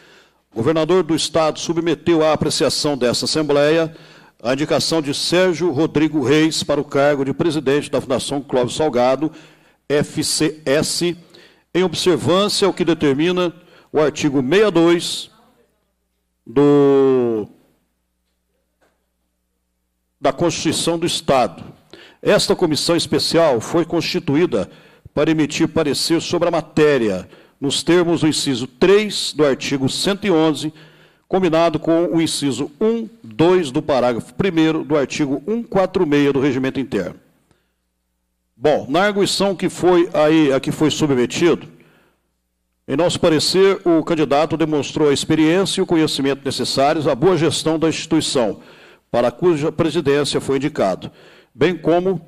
o governador do Estado submeteu à apreciação dessa Assembleia a indicação de Sérgio Rodrigo Reis para o cargo de presidente da Fundação Clóvis Salgado, FCS, em observância ao que determina o artigo 62 do, da Constituição do Estado. Esta comissão especial foi constituída para emitir parecer sobre a matéria nos termos do inciso 3 do artigo 111, combinado com o inciso 1, 2 do parágrafo 1 do artigo 146 do Regimento Interno. Bom, na arguição que foi aí, a que foi submetido, em nosso parecer, o candidato demonstrou a experiência e o conhecimento necessários à boa gestão da instituição, para cuja presidência foi indicado, bem como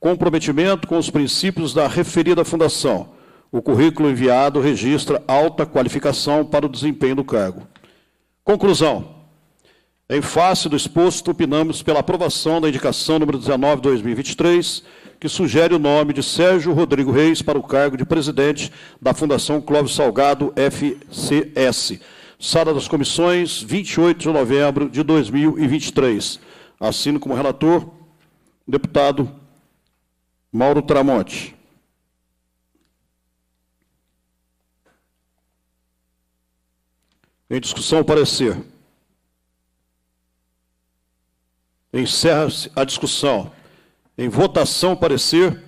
comprometimento com os princípios da referida fundação, o currículo enviado registra alta qualificação para o desempenho do cargo. Conclusão. Em face do exposto, opinamos pela aprovação da indicação número 19-2023, que sugere o nome de Sérgio Rodrigo Reis para o cargo de presidente da Fundação Clóvis Salgado FCS. Sala das comissões, 28 de novembro de 2023. Assino como relator, deputado Mauro Tramonte. Em discussão, o parecer. Encerra-se a discussão. Em votação, parecer.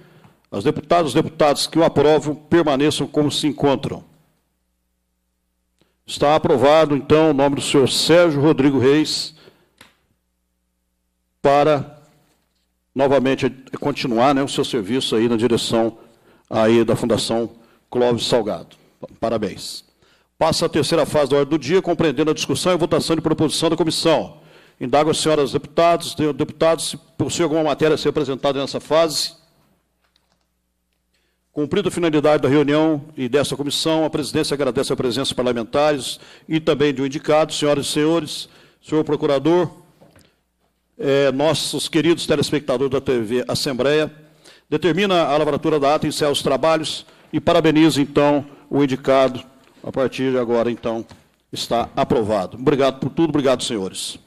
As deputadas e deputados que o aprovam permaneçam como se encontram. Está aprovado, então, o nome do senhor Sérgio Rodrigo Reis para novamente continuar né, o seu serviço aí na direção aí da Fundação Clóvis Salgado. Parabéns. Passa a terceira fase da ordem do dia, compreendendo a discussão e votação de proposição da comissão. Indago as senhoras deputadas, deputados, se possui alguma matéria a ser apresentada nessa fase. Cumprido a finalidade da reunião e desta comissão, a presidência agradece a presença dos parlamentares e também de um indicado, senhoras e senhores, senhor procurador, eh, nossos queridos telespectadores da TV Assembleia, determina a lavratura da ata, encerra os trabalhos e parabeniza, então, o indicado a partir de agora, então, está aprovado. Obrigado por tudo, obrigado, senhores.